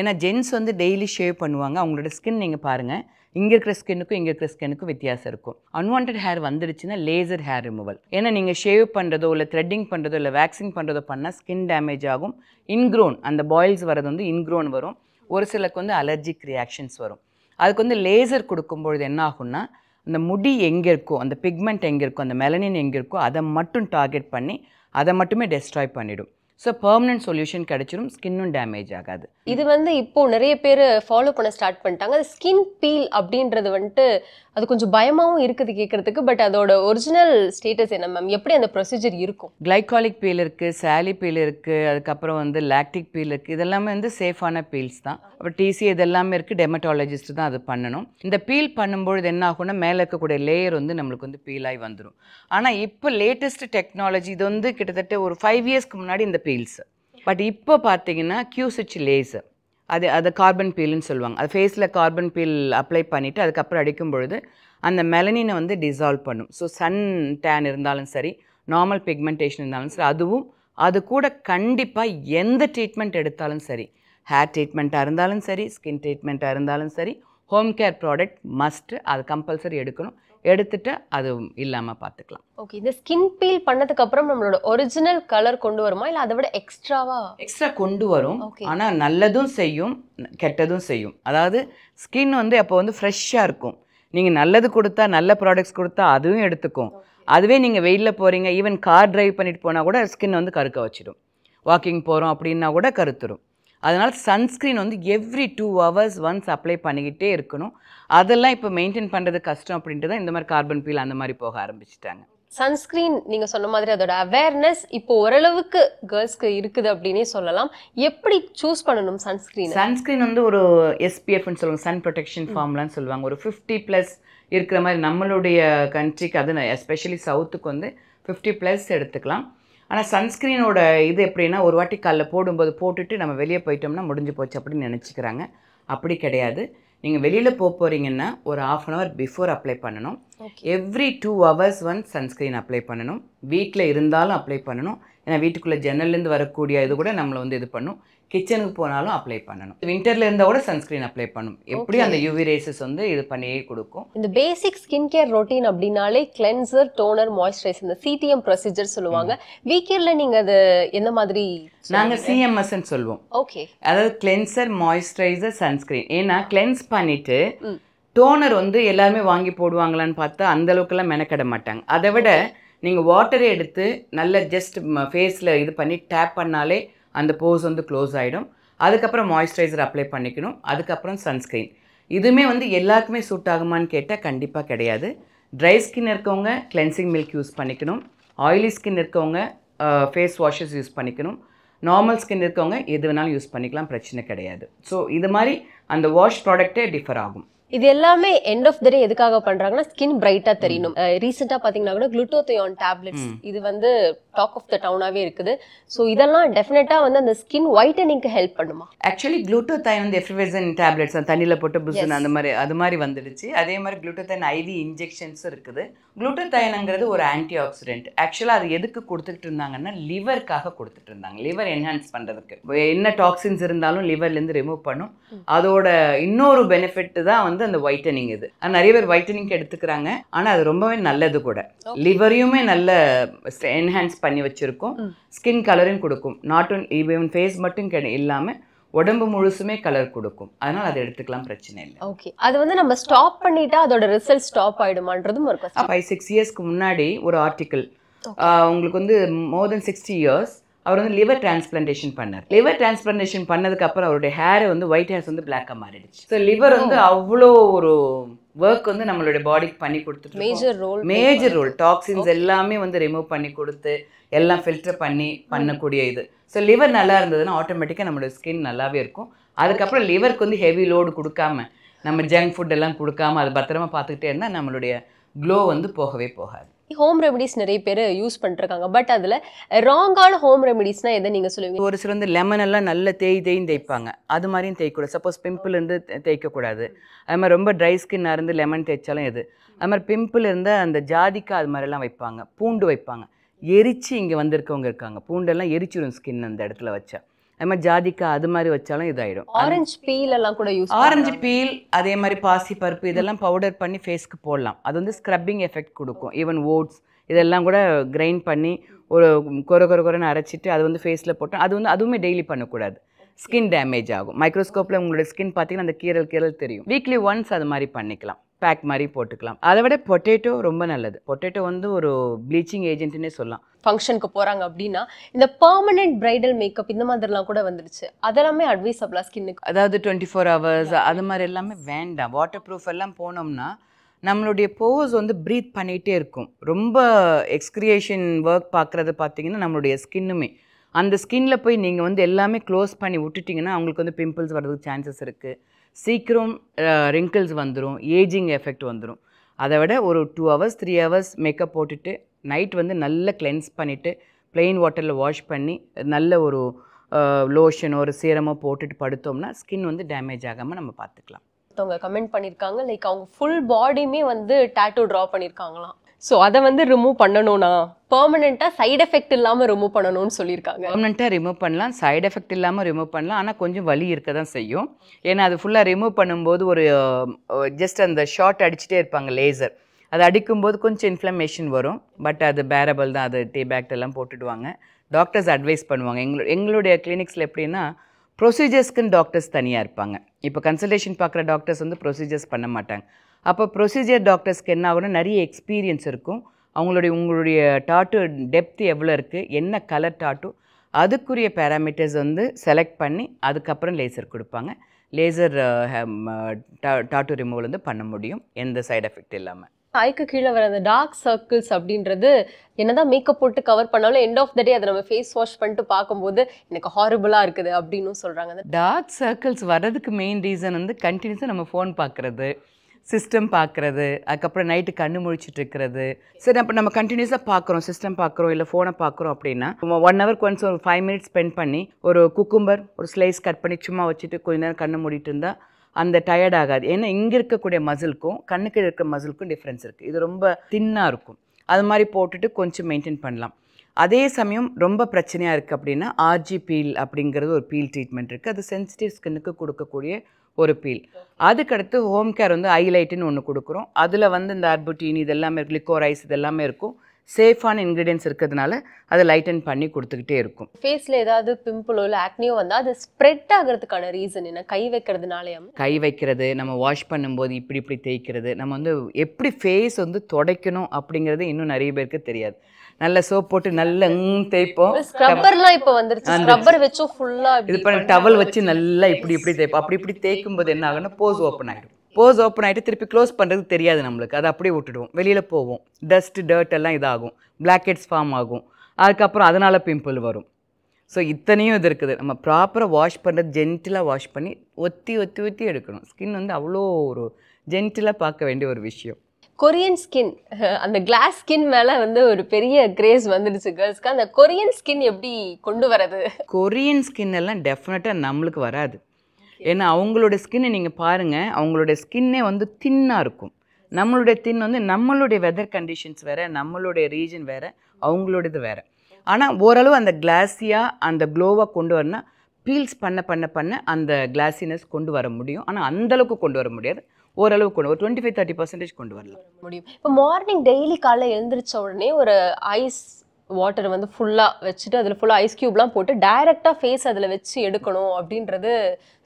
ஏன்னா ஜென்ஸ் வந்து டெய்லி ஷேவ் பண்ணுவாங்க அவங்களோட ஸ்கின் நீங்கள் பாருங்கள் இங்கே இருக்கிற ஸ்கின்னுக்கும் இங்கே இருக்கிற ஸ்கின்னுக்கும் வித்தியாசம் இருக்கும் அன்வான்ட் ஹேர் வந்துருச்சுன்னா லேசர் ஹேர் ரிமூவல் ஏன்னா நீங்கள் ஷேவ் பண்ணுறதோ இல்லை த்ரெட்டிங் பண்ணுறதோ இல்லை வேக்சிங் பண்ணுறதோ பண்ணால் ஸ்கின் டேமேஜ் ஆகும் இன்க்ரோன் அந்த பாயில்ஸ் வரது வந்து இன்க்ரோன் வரும் ஒரு சிலருக்கு வந்து அலர்ஜிக் ரியாக்ஷன்ஸ் வரும் அதுக்கு வந்து லேசர் கொடுக்கும்பொழுது என்ன ஆகும்னா அந்த முடி எங்கே இருக்கோ அந்த பிக்மெண்ட் எங்கே இருக்கோ அந்த மெலனின் எங்கே இருக்கோ அதை மட்டும் டார்கெட் பண்ணி அதை மட்டுமே டெஸ்ட்ராய் பண்ணிவிடும் ஸோ பர்மனென்ட் சொல்யூஷன் கிடைச்சிரும் ஸ்கின்னும் டேமேஜ் ஆகாது இது வந்து இப்போ நிறைய பேர் ஃபாலோ பண்ண ஸ்டார்ட் பண்ணிட்டாங்க அது ஸ்கின் பீல் அப்படின்றது வந்துட்டு அது கொஞ்சம் பயமாகவும் இருக்குது கேட்குறதுக்கு பட் அதோட ஒரிஜினல் ஸ்டேட்டஸ் என்ன மேம் எப்படி அந்த ப்ரொசீஜர் இருக்கும் கிளைகாலிக் பீல் இருக்குது சாலி பீல் இருக்குது அதுக்கப்புறம் வந்து லாக்டிக் பீல் இருக்குது இதெல்லாமே வந்து சேஃபான பீல்ஸ் தான் அப்புறம் டிசி இதெல்லாமே இருக்குது டெமட்டாலஜிஸ்ட் தான் அது பண்ணணும் இந்த பீல் பண்ணும்பொழுது என்ன ஆகும்னா மேலே இருக்கக்கூடிய லேயர் வந்து நம்மளுக்கு வந்து பீலாகி வந்துடும் ஆனால் இப்போ லேட்டஸ்ட் டெக்னாலஜி இது வந்து கிட்டத்தட்ட ஒரு ஃபைவ் இயர்ஸ்க்கு முன்னாடி இந்த பீல்ஸ் பட் இப்போ பார்த்தீங்கன்னா க்யூசிச்சு லேசர் அது அது கார்பன் பீல்னு சொல்லுவாங்க அது ஃபேஸில் கார்பன் பீல் அப்ளை பண்ணிவிட்டு அதுக்கப்புறம் அடிக்கும் பொழுது அந்த மெலனினை வந்து டிசால்வ் பண்ணும் ஸோ சன் டேன் இருந்தாலும் சரி நார்மல் பிக்மெண்டேஷன் இருந்தாலும் சரி அதுவும் அது கூட கண்டிப்பாக எந்த ட்ரீட்மெண்ட் எடுத்தாலும் சரி ஹேர் ட்ரீட்மெண்ட்டாக இருந்தாலும் சரி ஸ்கின் ட்ரீட்மெண்ட்டாக இருந்தாலும் சரி ஹோம் கேர் ப்ராடக்ட் மஸ்ட்டு அது கம்பல்சரி எடுக்கணும் எடுத்துட்டு அது இல்லாமல் பார்த்துக்கலாம் ஓகே இந்த ஸ்கின் பீல் பண்ணதுக்கு அப்புறம் நம்மளோட ஒரிஜினல் கலர் கொண்டு வருமா இல்லை அதை விட எக்ஸ்ட்ராவா எக்ஸ்ட்ரா கொண்டு வரும் ஆனால் நல்லதும் செய்யும் கெட்டதும் செய்யும் அதாவது ஸ்கின் வந்து அப்போ வந்து ஃப்ரெஷ்ஷாக இருக்கும் நீங்கள் நல்லது கொடுத்தா நல்ல ப்ராடக்ட்ஸ் கொடுத்தா அதுவும் எடுத்துக்கும் அதுவே நீங்கள் வெயிலில் போகிறீங்க ஈவன் கார் டிரைவ் பண்ணிட்டு போனால் கூட ஸ்கின் வந்து கருக்க வச்சிடும் வாக்கிங் போகிறோம் அப்படின்னா கூட கருத்துரும் அதனால் சன்ஸ்க்ரீன் வந்து every two hours once apply பண்ணிக்கிட்டே இருக்கணும் அதெல்லாம் இப்போ மெயின்டைன் பண்ணுறது கஷ்டம் அப்படின்ட்டு தான் இந்த மாதிரி கார்பன் பீல் அந்த மாதிரி போக ஆரம்பிச்சிட்டாங்க சன்ஸ்க்ரீன் நீங்கள் சொன்ன மாதிரி அதோட அவேர்னஸ் இப்போ ஓரளவுக்கு கேர்ள்ஸ்க்கு இருக்குது அப்படின்னே சொல்லலாம் எப்படி சூஸ் பண்ணணும் சன்ஸ்க்ரீன் சன்ஸ்க்ரீன் வந்து ஒரு எஸ்பிஎஃப்னு சொல்லுவாங்க சன் ப்ரொடெக்ஷன் ஃபார்ம்லான்னு சொல்லுவாங்க ஒரு ஃபிஃப்டி ப்ளஸ் இருக்கிற மாதிரி நம்மளுடைய கண்ட்ரிக்கு அது எஸ்பெஷலி சவுத்துக்கு வந்து ஃபிஃப்டி ப்ளஸ் எடுத்துக்கலாம் ஆனால் சன்ஸ்க்ரீனோட இது எப்படின்னா ஒரு வாட்டி காலில் போடும்போது போட்டுட்டு நம்ம வெளியே போயிட்டோம்னா முடிஞ்சு போச்சு அப்படின்னு நினச்சிக்கிறாங்க அப்படி கிடையாது நீங்கள் வெளியில் போக போகிறீங்கன்னா ஒரு half an hour before apply பண்ணணும் every two hours one sunscreen apply பண்ணணும் வீட்டில் இருந்தாலும் அப்ளை பண்ணணும் ஏன்னா வீட்டுக்குள்ளே ஜன்னல்லேருந்து வரக்கூடிய இது கூட நம்மளை வந்து இது பண்ணும் கிச்சனுக்கு போனாலும் அப்ளை பண்ணணும் விண்டர்ல இருந்தா கூட சன்ஸ்கிரீன் அப்ளை பண்ணும் எப்படி அந்த யூவி ரேசஸ் வந்து இது பண்ணியே கொடுக்கும் இந்த பேசிக் ஸ்கின் கேர் ரொட்டீன் அப்படின்னாலே கிளென்சர் டோனர் மாய்ஸ்சரைசர் இந்த சிடிஎம் ப்ரொசீஜர் சொல்லுவாங்க வீக்கர்ல நீங்க அது என்ன மாதிரி நாங்க சிஎம்எஸ் சொல்லுவோம் ஓகே அதாவது கிளென்சர் மாய்ஸ்சரைசர் சன்ஸ்கிரீன் ஏன்னா கிளென்ஸ் பண்ணிட்டு டோனர் வந்து எல்லாருமே வாங்கி போடுவாங்களான்னு பார்த்தா அந்த எல்லாம் மெனக்கட மாட்டாங்க அதை விட நீங்கள் வாட்டரை எடுத்து நல்ல ஜஸ்ட் ஃபேஸில் இது பண்ணி டேப் பண்ணாலே அந்த போஸ் வந்து க்ளோஸ் ஆகிடும் அதுக்கப்புறம் மாய்ஸ்சரைசர் அப்ளை பண்ணிக்கணும் அதுக்கப்புறம் சன்ஸ்க்ரீன் இதுவுமே வந்து எல்லாருக்குமே சூட் ஆகுமான்னு கேட்டால் கண்டிப்பாக கிடையாது ட்ரை ஸ்கின் இருக்கவங்க கிளென்சிங் மில்க் யூஸ் பண்ணிக்கணும் ஆயிலி ஸ்கின் இருக்கவங்க ஃபேஸ் வாஷஸ் யூஸ் பண்ணிக்கணும் நார்மல் ஸ்கின் இருக்கவங்க எது வேணாலும் யூஸ் பண்ணிக்கலாம் பிரச்சனை கிடையாது ஸோ இது மாதிரி அந்த வாஷ் ப்ராடக்ட்டே டிஃபர் ஆகும் இது எல்லாமே எண்ட் ஆஃப் த டே எதுக்காக பண்றாங்கன்னா ஸ்கின் பிரைட்டா தெரியணும் ரீசெண்டா பாத்தீங்கன்னா கூட குளுட்டோத்தியான் டேப்லெட்ஸ் இது வந்து டாக் ஆஃப் த டவுனாகவே இருக்குது ஸோ இதெல்லாம் டெஃபினட்டாக வந்து அந்த ஸ்கின் ஒயிட்டனிங்க்கு ஹெல்ப் பண்ணுமா ஆக்சுவலி குளூட்டோத்தைன் வந்து எஃபிவெசன் டேப்லெட்ஸ் தண்ணியில் போட்டு புசுன் அந்த மாதிரி அது மாதிரி வந்துடுச்சு அதே மாதிரி குளூட்டோத்தைன் ஐவி இன்ஜெக்ஷன்ஸ் இருக்குது குளூட்டோத்தைனுங்கிறது ஒரு ஆன்டி ஆக்சிடென்ட் ஆக்சுவலாக அது எதுக்கு கொடுத்துட்டு இருந்தாங்கன்னா லிவருக்காக கொடுத்துட்டு இருந்தாங்க லிவர் என்ஹான்ஸ் பண்ணுறதுக்கு என்ன டாக்ஸின்ஸ் இருந்தாலும் லிவர்லேருந்து ரிமூவ் பண்ணும் அதோட இன்னொரு பெனிஃபிட் தான் வந்து அந்த ஒயிட்டனிங் இது நிறைய பேர் ஒயிட்டனிங் எடுத்துக்கிறாங்க ஆனால் அது ரொம்பவே நல்லது கூட லிவரையுமே நல்ல என்ஹான்ஸ் பண்ணி வச்சுருக்கோம் ஸ்கின் கலரும் கொடுக்கும் நாட் ஒன் ஈவன் ஃபேஸ் மட்டும் கிடை இல்லாமல் உடம்பு முழுசுமே கலர் கொடுக்கும் அதனால அதை எடுத்துக்கலாம் பிரச்சனை இல்லை ஓகே அது வந்து நம்ம ஸ்டாப் பண்ணிட்டா அதோட ரிசல்ட் ஸ்டாப் ஆயிடுமான்றதும் ஒரு ஃபைவ் சிக்ஸ் இயர்ஸ்க்கு முன்னாடி ஒரு ஆர்டிக்கல் உங்களுக்கு வந்து மோர் தென் சிக்ஸ்டி இயர்ஸ் அவர் வந்து லிவர் டிரான்ஸ்பிளான்டேஷன் பண்ணார் லிவர் டிரான்ஸ்பிளான்டேஷன் பண்ணதுக்கப்புறம் அவருடைய ஹேர் வந்து ஒயிட் ஹேர்ஸ் வந்து பிளாக்காக மாறிடுச்சு ஸோ லிவர் வந்து அவ்வளோ ஒரு ஒர்க் வந்து நம்மளுடைய பாடிக்கு பண்ணி கொடுத்துட்டு major role major role toxins எல்லாமே வந்து ரிமூவ் பண்ணி கொடுத்து எல்லாம் ஃபில்டர் பண்ணி பண்ணக்கூடிய இது ஸோ லிவர் நல்லா இருந்ததுன்னா ஆட்டோமேட்டிக்காக நம்மளோட ஸ்கின் நல்லாவே இருக்கும் அதுக்கப்புறம் லிவருக்கு வந்து ஹெவி லோடு கொடுக்காம நம்ம ஜங்க் ஃபுட் எல்லாம் கொடுக்காம அதை பத்திரமா பார்த்துக்கிட்டே இருந்தால் நம்மளுடைய க்ளோ வந்து போகவே போகாது ஹோம் ரெமடிஸ் நிறைய பேர் யூஸ் பண்ணிருக்காங்க பட் அதில் ராங்கான ஹோம் ரெமடிஸ்னால் எதை நீங்கள் சொல்லுவீங்க ஒரு சில வந்து லெமன் எல்லாம் நல்ல தேய் தேயும் தேய்ப்பாங்க அது மாதிரியும் தேய்க்கூடாது சப்போஸ் பிம்பிள் இருந்து தேய்க்கக்கூடாது அது மாதிரி ரொம்ப ட்ரை ஸ்கின்னாக இருந்து லெமன் தேய்ச்சாலும் எது அது மாதிரி பிம்பிள் இருந்து அந்த ஜாதிக்காய் அது மாதிரிலாம் வைப்பாங்க பூண்டு வைப்பாங்க எரித்து இங்கே வந்திருக்கவங்க இருக்காங்க பூண்டெல்லாம் எரிச்சிடும் ஸ்கின் அந்த இடத்துல வச்சா அது மாதிரி ஜாதிக்காய் அது மாதிரி வச்சாலும் இதாயிடும் ஆரஞ்சு பீல் எல்லாம் கூட யூஸ் ஆரஞ்சு பீல் அதே மாதிரி பாசி பருப்பு இதெல்லாம் பவுடர் பண்ணி ஃபேஸ்க்கு போடலாம் அது வந்து ஸ்க்ரப்பிங் எஃபெக்ட் கொடுக்கும் ஈவன் ஓட்ஸ் இதெல்லாம் கூட கிரைண்ட் பண்ணி ஒரு கொர கொர கொரன்னு அரைச்சிட்டு அது வந்து ஃபேஸில் போட்டோம் அது வந்து அதுவுமே டெய்லி பண்ணக்கூடாது ஸ்கின் டேமேஜ் ஆகும் மைக்ரோஸ்கோப்பில் உங்களோட ஸ்கின் பார்த்தீங்கன்னா அந்த கீரல் கீரல் தெரியும் வீக்லி ஒன்ஸ் அது மாதிரி பண்ணிக்கலாம் பேக் மாதிரி போட்டுக்கலாம் அதை விட பொட்டேட்டோ ரொம்ப நல்லது பொட்டேட்டோ வந்து ஒரு ப்ளீச்சிங் ஏஜென்ட்னே சொல்லலாம் ஃபங்க்ஷனுக்கு போகிறாங்க அப்படின்னா இந்த பர்மனெண்ட் ப்ரைடல் மேக்கப் இந்த மாதிரிலாம் கூட வந்துடுச்சு அதெல்லாமே அட்வைஸபிளாக ஸ்கின்னுக்கு அதாவது டுவெண்ட்டி ஃபோர் ஹவர்ஸ் அது மாதிரி எல்லாமே வேண்டாம் வாட்டர் ப்ரூஃப் எல்லாம் போனோம்னா நம்மளுடைய போஸ் வந்து ப்ரீத் பண்ணிகிட்டே இருக்கும் ரொம்ப எக்ஸ்கிரியேஷன் ஒர்க் பார்க்குறது பார்த்தீங்கன்னா நம்மளுடைய ஸ்கின்னுமே அந்த ஸ்கின்னில் போய் நீங்கள் வந்து எல்லாமே க்ளோஸ் பண்ணி விட்டுட்டிங்கன்னா அவங்களுக்கு வந்து பிம்பிள்ஸ் வர்றதுக்கு சான்சஸ் இருக்குது சீக்கிரம் ரிங்கிள்ஸ் வந்துடும் ஏஜிங் எஃபெக்ட் வந்துடும் அதை விட ஒரு two hours three hours makeup போட்டுட்டு நைட் வந்து நல்லா கிளென்ஸ் பண்ணிவிட்டு ப்ளெயின் வாட்டரில் வாஷ் பண்ணி நல்ல ஒரு லோஷனோ ஒரு சீரமோ போட்டுட்டு படுத்தோம்னா ஸ்கின் வந்து டேமேஜ் ஆகாமல் நம்ம பார்த்துக்கலாம் ஒருத்தவங்க கமெண்ட் பண்ணியிருக்காங்க லைக் அவங்க ஃபுல் பாடியுமே வந்து டேட்டூ ட்ரா பண்ணியிருக்காங்களாம் ஸோ அதை வந்து ரிமூவ் பண்ணணும்னா பர்மனெண்ட்டாக சைட் எஃபெக்ட் இல்லாமல் ரிமூவ் பண்ணணும்னு சொல்லியிருக்காங்க பர்மனெண்ட்டாக ரிமூவ் பண்ணலாம் சைடு எஃபெக்ட் இல்லாமல் ரிமூவ் பண்ணலாம் ஆனால் கொஞ்சம் வலி இருக்க தான் செய்யும் ஏன்னா அது ஃபுல்லாக ரிமூவ் பண்ணும்போது ஒரு ஜஸ்ட் அந்த ஷார்ட் அடிச்சுட்டே இருப்பாங்க லேசர் அது அடிக்கும்போது கொஞ்சம் இன்ஃப்ளமேஷன் வரும் பட் அது பேரபிள் தான் அது பேக் எல்லாம் போட்டுடுவாங்க டாக்டர்ஸ் அட்வைஸ் பண்ணுவாங்க எங்களு எங்களுடைய கிளினிக்ஸில் எப்படின்னா ப்ரொசீஜர்ஸ்க்குன்னு டாக்டர்ஸ் தனியாக இருப்பாங்க இப்போ கன்சல்டேஷன் பார்க்குற டாக்டர்ஸ் வந்து ப்ரொசீஜர்ஸ் பண்ண மாட்டாங்க அப்போ ப்ரொசீஜர் டாக்டர்ஸ்க்கு என்ன ஆகுனா நிறைய எக்ஸ்பீரியன்ஸ் இருக்கும் அவங்களுடைய உங்களுடைய டாட்டு டெப்த் எவ்வளோ இருக்குது என்ன கலர் டாட்டு அதுக்குரிய பேராமீட்டர்ஸ் வந்து செலக்ட் பண்ணி அதுக்கப்புறம் லேசர் கொடுப்பாங்க லேசர் டாட்டு ரிமூவல் வந்து பண்ண முடியும் எந்த சைட் எஃபெக்ட் இல்லாமல் ஐக்கு கீழே வர அந்த டார்க் சர்க்கிள்ஸ் அப்படின்றது என்னதான் மேக்கப் போட்டு கவர் பண்ணாலும் எண்ட் ஆஃப் த டே அதை நம்ம ஃபேஸ் வாஷ் பண்ணிட்டு பார்க்கும்போது எனக்கு ஹாரிபிளாக இருக்குது அப்படின்னு சொல்கிறாங்க டார்க் சர்க்கிள்ஸ் வர்றதுக்கு மெயின் ரீசன் வந்து கண்டினியூஸாக நம்ம ஃபோன் பார்க்குறது சிஸ்டம் பார்க்குறது அதுக்கப்புறம் நைட்டு கண்ணு முழிச்சிட்டு இருக்கிறது சரி அப்போ நம்ம கண்டினியூஸாக பார்க்குறோம் சிஸ்டம் பார்க்குறோம் இல்லை ஃபோனை பார்க்குறோம் அப்படின்னா ஒன் ஹவர் ஒன்ஸ் ஒரு ஃபைவ் மினிட்ஸ் ஸ்பெண்ட் பண்ணி ஒரு குக்கும்பர் ஒரு ஸ்லைஸ் கட் பண்ணி சும்மா வச்சுட்டு கொஞ்ச நேரம் கண்ணு மூடிட்டு இருந்தால் அந்த டயர்ட் ஆகாது ஏன்னா இங்கே இருக்கக்கூடிய மசிலுக்கும் கண்ணுக்கு இருக்கிற மசிலுக்கும் டிஃப்ரென்ஸ் இருக்குது இது ரொம்ப தின்னாக இருக்கும் அது மாதிரி போட்டுட்டு கொஞ்சம் மெயின்டைன் பண்ணலாம் அதே சமயம் ரொம்ப பிரச்சனையாக இருக்குது அப்படின்னா ஆர்ஜி பீல் அப்படிங்கிறது ஒரு பீல் ட்ரீட்மெண்ட் இருக்குது அது சென்சிட்டிவ் ஸ்கின்னுக்கு கொடுக்கக்கூடிய ஒரு பீல் அதுக்கடுத்து ஹோம் கேர் வந்து ஐலைட்டுன்னு ஒன்று கொடுக்குறோம் அதில் வந்து இந்த அர்புட்டீன் இதெல்லாமே க்ளிக்கோரைஸ் இதெல்லாமே இருக்கும் சேஃபான இன்க்ரீடியன்ஸ் இருக்கிறதுனால அதை லைட்டன் பண்ணி கொடுத்துக்கிட்டே இருக்கும் ஃபேஸில் ஏதாவது பிம்பிளோ இல்லை ஆக்னியோ வந்தால் அது ஸ்ப்ரெட் ஆகிறதுக்கான ரீசன் என்ன கை வைக்கிறதுனாலயே கை வைக்கிறது நம்ம வாஷ் பண்ணும்போது இப்படி இப்படி தேய்க்கிறது நம்ம வந்து எப்படி ஃபேஸ் வந்து துடைக்கணும் அப்படிங்கிறது இன்னும் நிறைய பேருக்கு தெரியாது நல்ல சோப் போட்டு நல்ல தேய்ப்போம் ஸ்க்ரப்பர்லாம் இப்போ வந்துருச்சு ஸ்க்ரப்பர் வச்சு ஃபுல்லாக இது பண்ண டவல் வச்சு நல்லா இப்படி இப்படி தேய்ப்போம் அப்படி இப்படி தேய்க்கும் போது என்ன ஆகும்னா போஸ் ஓப்பன் ஆகிடும் போஸ் ஓப்பன் ஆகிட்டு திருப்பி க்ளோஸ் பண்ணுறது தெரியாது நம்மளுக்கு அதை அப்படியே விட்டுடுவோம் வெளியில் போவோம் டஸ்ட்டு டர்ட் எல்லாம் இதாகும் பிளாக் ஹெட்ஸ் ஃபார்ம் ஆகும் அதுக்கப்புறம் அதனால் பிம்பிள் வரும் ஸோ இத்தனையும் இது இருக்குது நம்ம ப்ராப்பராக வாஷ் பண்ணுறது ஜென்டிலாக வாஷ் பண்ணி ஒத்தி ஒத்தி ஒத்தி எடுக்கணும் ஸ்கின் வந்து அவ்வளோ ஒரு ஜென்டிலாக பார்க்க வேண்டிய ஒரு விஷயம் கொரியன் ஸ்கின் அந்த கிளாஸ் ஸ்கின் மேலே வந்து ஒரு பெரிய கிரேஸ் வந்துடுச்சு கேர்ள்ஸ்க்கு அந்த கொரியன் ஸ்கின் எப்படி கொண்டு வரது கொரியன் ஸ்கின் எல்லாம் டெஃபினட்டாக நம்மளுக்கு வராது ஏன்னா அவங்களோட ஸ்கின்னை நீங்கள் பாருங்கள் அவங்களோட ஸ்கின்னே வந்து தின்னாக இருக்கும் நம்மளுடைய தின் வந்து நம்மளுடைய வெதர் கண்டிஷன்ஸ் வேறு நம்மளுடைய ரீஜன் வேறு அவங்களோடது வேறு ஆனால் ஓரளவு அந்த கிளாஸியாக அந்த க்ளோவாக கொண்டு வரணும் பீல்ஸ் பண்ண பண்ண பண்ண அந்த கிளாஸினஸ் கொண்டு வர முடியும் ஆனால் அந்தளவுக்கு கொண்டு வர முடியாது ஓரளவு கொண்டு ஒரு டுவெண்ட்டி ஃபைவ் தேர்ட்டி பர்சன்டேஜ் கொண்டு வரலாம் முடியும் இப்போ மார்னிங் டெய்லி காலைல எழுந்திரிச்ச உடனே ஒரு ஐஸ் வாட்டர் வந்து ஃபுல்லாக வச்சுட்டு அதில் ஃபுல்லாக ஐஸ் க்யூப்லாம் போட்டு டைரெக்டாக ஃபேஸ் அதில் வச்சு எடுக்கணும் அப்படின்றது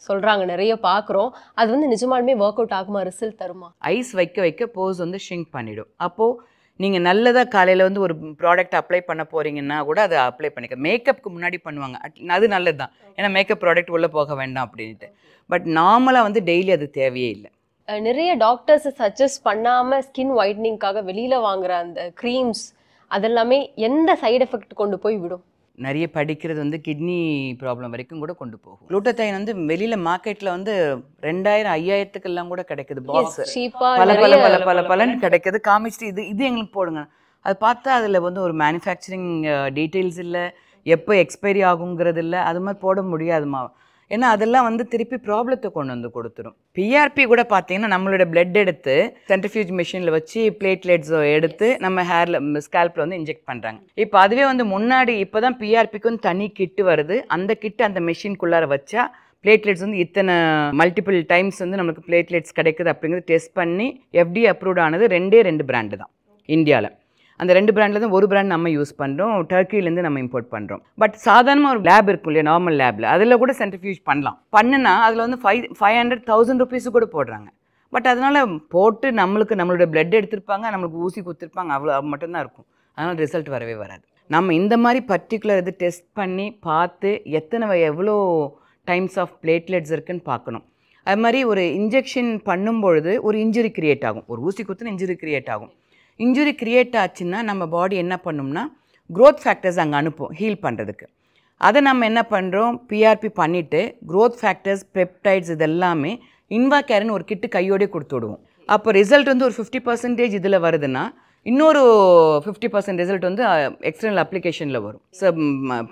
சொல்கிறாங்க நிறைய பார்க்குறோம் அது வந்து நிஜமாலுமே ஒர்க் அவுட் ஆகுமா ரிசல்ட் தருமா ஐஸ் வைக்க வைக்க போஸ் வந்து ஷிங்க் பண்ணிவிடும் அப்போது நீங்கள் நல்லதாக காலையில் வந்து ஒரு ப்ராடக்ட் அப்ளை பண்ண போகிறீங்கன்னா கூட அதை அப்ளை பண்ணிக்க மேக்கப்புக்கு முன்னாடி பண்ணுவாங்க அட் அது நல்லது தான் ஏன்னா மேக்கப் ப்ராடக்ட் உள்ளே போக வேண்டாம் அப்படின்ட்டு பட் நார்மலாக வந்து டெய்லி அது தேவையே இல்லை நிறைய டாக்டர்ஸை சஜஸ்ட் பண்ணாமல் ஸ்கின் ஒயிட்னிங்காக வெளியில் வாங்குகிற அந்த க்ரீம்ஸ் அதெல்லாமே எந்த சைடு எஃபெக்ட் கொண்டு போய் விடும் நிறைய படிக்கிறது வந்து கிட்னி ப்ராப்ளம் வரைக்கும் கூட கொண்டு போகும் குளூட்டத்தைன் வந்து வெளியில் மார்க்கெட்டில் வந்து ரெண்டாயிரம் ஐயாயிரத்துக்கெல்லாம் கூட கிடைக்குது பாக்ஸ் பல பல பல பல பலன் கிடைக்குது காமிச்சிட்டு இது இது எங்களுக்கு போடுங்க அது பார்த்தா அதில் வந்து ஒரு மேனுஃபேக்சரிங் டீட்டெயில்ஸ் இல்லை எப்போ எக்ஸ்பைரி ஆகுங்கிறது இல்லை அது மாதிரி போட முடியாதுமா ஏன்னா அதெல்லாம் வந்து திருப்பி ப்ராப்ளத்தை கொண்டு வந்து கொடுத்துரும் பிஆர்பி கூட பார்த்தீங்கன்னா நம்மளோட பிளட் எடுத்து சென்ட்ரிஃபியூஜ் மிஷினில் வச்சு பிளேட்லெட்ஸோ எடுத்து நம்ம ஹேரில் ஸ்கேல்பில் வந்து இன்ஜெக்ட் பண்ணுறாங்க இப்போ அதுவே வந்து முன்னாடி இப்போ தான் பிஆர்பிக்கு வந்து தனி கிட்டு வருது அந்த கிட்டு அந்த மிஷின்குள்ளார வச்சா பிளேட்லெட்ஸ் வந்து இத்தனை மல்டிபிள் டைம்ஸ் வந்து நமக்கு பிளேட்லெட்ஸ் கிடைக்குது அப்படிங்கிறது டெஸ்ட் பண்ணி எஃப்டி அப்ரூவ்ட் ஆனது ரெண்டே ரெண்டு பிராண்டு தான் இந்தியாவில் அந்த ரெண்டு பிராண்ட்லேருந்து ஒரு பிராண்ட் நம்ம யூஸ் பண்ணுறோம் டர்க்கிலேருந்து நம்ம இம்போர்ட் பண்ணுறோம் பட் சாதாரணமாக ஒரு லேப் இருக்கும் இல்லையா நார்மல் லேபில் அதில் கூட சென்ட்ரிஃபியூஜ் பண்ணலாம் பண்ணுனா அதில் வந்து five five hundred thousand rupees கூட போடுறாங்க பட் அதனால் போட்டு நம்மளுக்கு நம்மளோட பிளட் எடுத்திருப்பாங்க நம்மளுக்கு ஊசி கொடுத்துருப்பாங்க அவ்வளோ மட்டும்தான் இருக்கும் அதனால் ரிசல்ட் வரவே வராது நம்ம இந்த மாதிரி பர்டிகுலர் இது டெஸ்ட் பண்ணி பார்த்து எத்தனை எவ்வளோ டைம்ஸ் ஆஃப் பிளேட்லெட்ஸ் இருக்குன்னு பார்க்கணும் அது மாதிரி ஒரு இன்ஜெக்ஷன் பண்ணும்பொழுது ஒரு இன்ஜுரி கிரியேட் ஆகும் ஒரு ஊசி குத்துன்னு இன்ஜுரி கிரியேட் ஆகும் இன்ஜுரி க்ரியேட் ஆச்சுன்னா நம்ம பாடி என்ன பண்ணோம்னா க்ரோத் ஃபேக்டர்ஸ் அங்கே அனுப்போம் ஹீல் பண்ணுறதுக்கு அதை நம்ம என்ன பண்ணுறோம் பிஆர்பி பண்ணிவிட்டு க்ரோத் ஃபேக்டர்ஸ் பெப்டைட்ஸ் இதெல்லாமே இன்வாகேரன் ஒரு கிட்டு கையோடே கொடுத்து விடுவோம் அப்போ ரிசல்ட் வந்து ஒரு ஃபிஃப்டி பர்சன்டேஜ் இதில் வருதுன்னா இன்னொரு ஃபிஃப்டி பர்சன்ட் ரிசல்ட் வந்து எக்ஸ்டர்னல் அப்ளிகேஷனில் வரும் ஸோ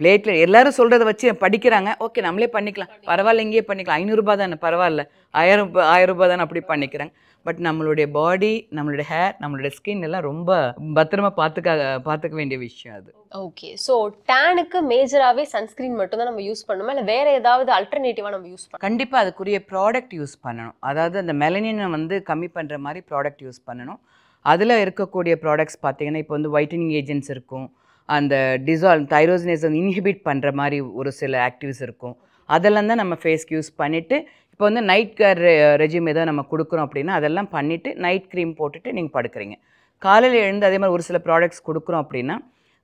பிளேட்டில் எல்லாரும் சொல்கிறத வச்சு படிக்கிறாங்க ஓகே நம்மளே பண்ணிக்கலாம் பரவாயில்ல இங்கேயே பண்ணிக்கலாம் ஐநூறுரூபா தானே பரவாயில்ல ஆயிரம் ஆயிரம் ரூபாய் தானே அப்படி பண்ணிக்கிறாங்க பட் நம்மளுடைய பாடி நம்மளுடைய ஹேர் நம்மளுடைய ஸ்கின் எல்லாம் ரொம்ப பத்திரமா பார்த்துக்க பார்த்துக்க வேண்டிய விஷயம் அது ஓகே ஸோ டேனுக்கு மேஜராகவே சன்ஸ்க்ரீன் மட்டும் தான் நம்ம யூஸ் பண்ணணுமா இல்லை வேறு ஏதாவது அல்டர்னேட்டிவாக நம்ம யூஸ் பண்ணணும் கண்டிப்பாக அதுக்குரிய ப்ராடக்ட் யூஸ் பண்ணணும் அதாவது அந்த மெலனினை வந்து கம்மி பண்ணுற மாதிரி ப்ராடக்ட் யூஸ் பண்ணணும் அதில் இருக்கக்கூடிய ப்ராடக்ட்ஸ் பார்த்திங்கன்னா இப்போ வந்து ஒயிட்டனிங் ஏஜென்ட்ஸ் இருக்கும் அந்த டிசால்வ் தைரோசினேசன் இன்ஹிபிட் பண்ணுற மாதிரி ஒரு சில ஆக்டிவ்ஸ் இருக்கும் அதெல்லாம் தான் நம்ம ஃபேஸ்க்கு யூஸ் பண்ணிவிட்டு இப்போ வந்து நைட் கேர் ரெஜிம் ஏதோ நம்ம கொடுக்குறோம் அப்படின்னா அதெல்லாம் பண்ணிவிட்டு நைட் க்ரீம் போட்டுட்டு நீங்கள் படுக்கிறீங்க காலையில் எழுந்து அதே மாதிரி ஒரு சில ப்ராடக்ட்ஸ் கொடுக்குறோம் அப்படின்னா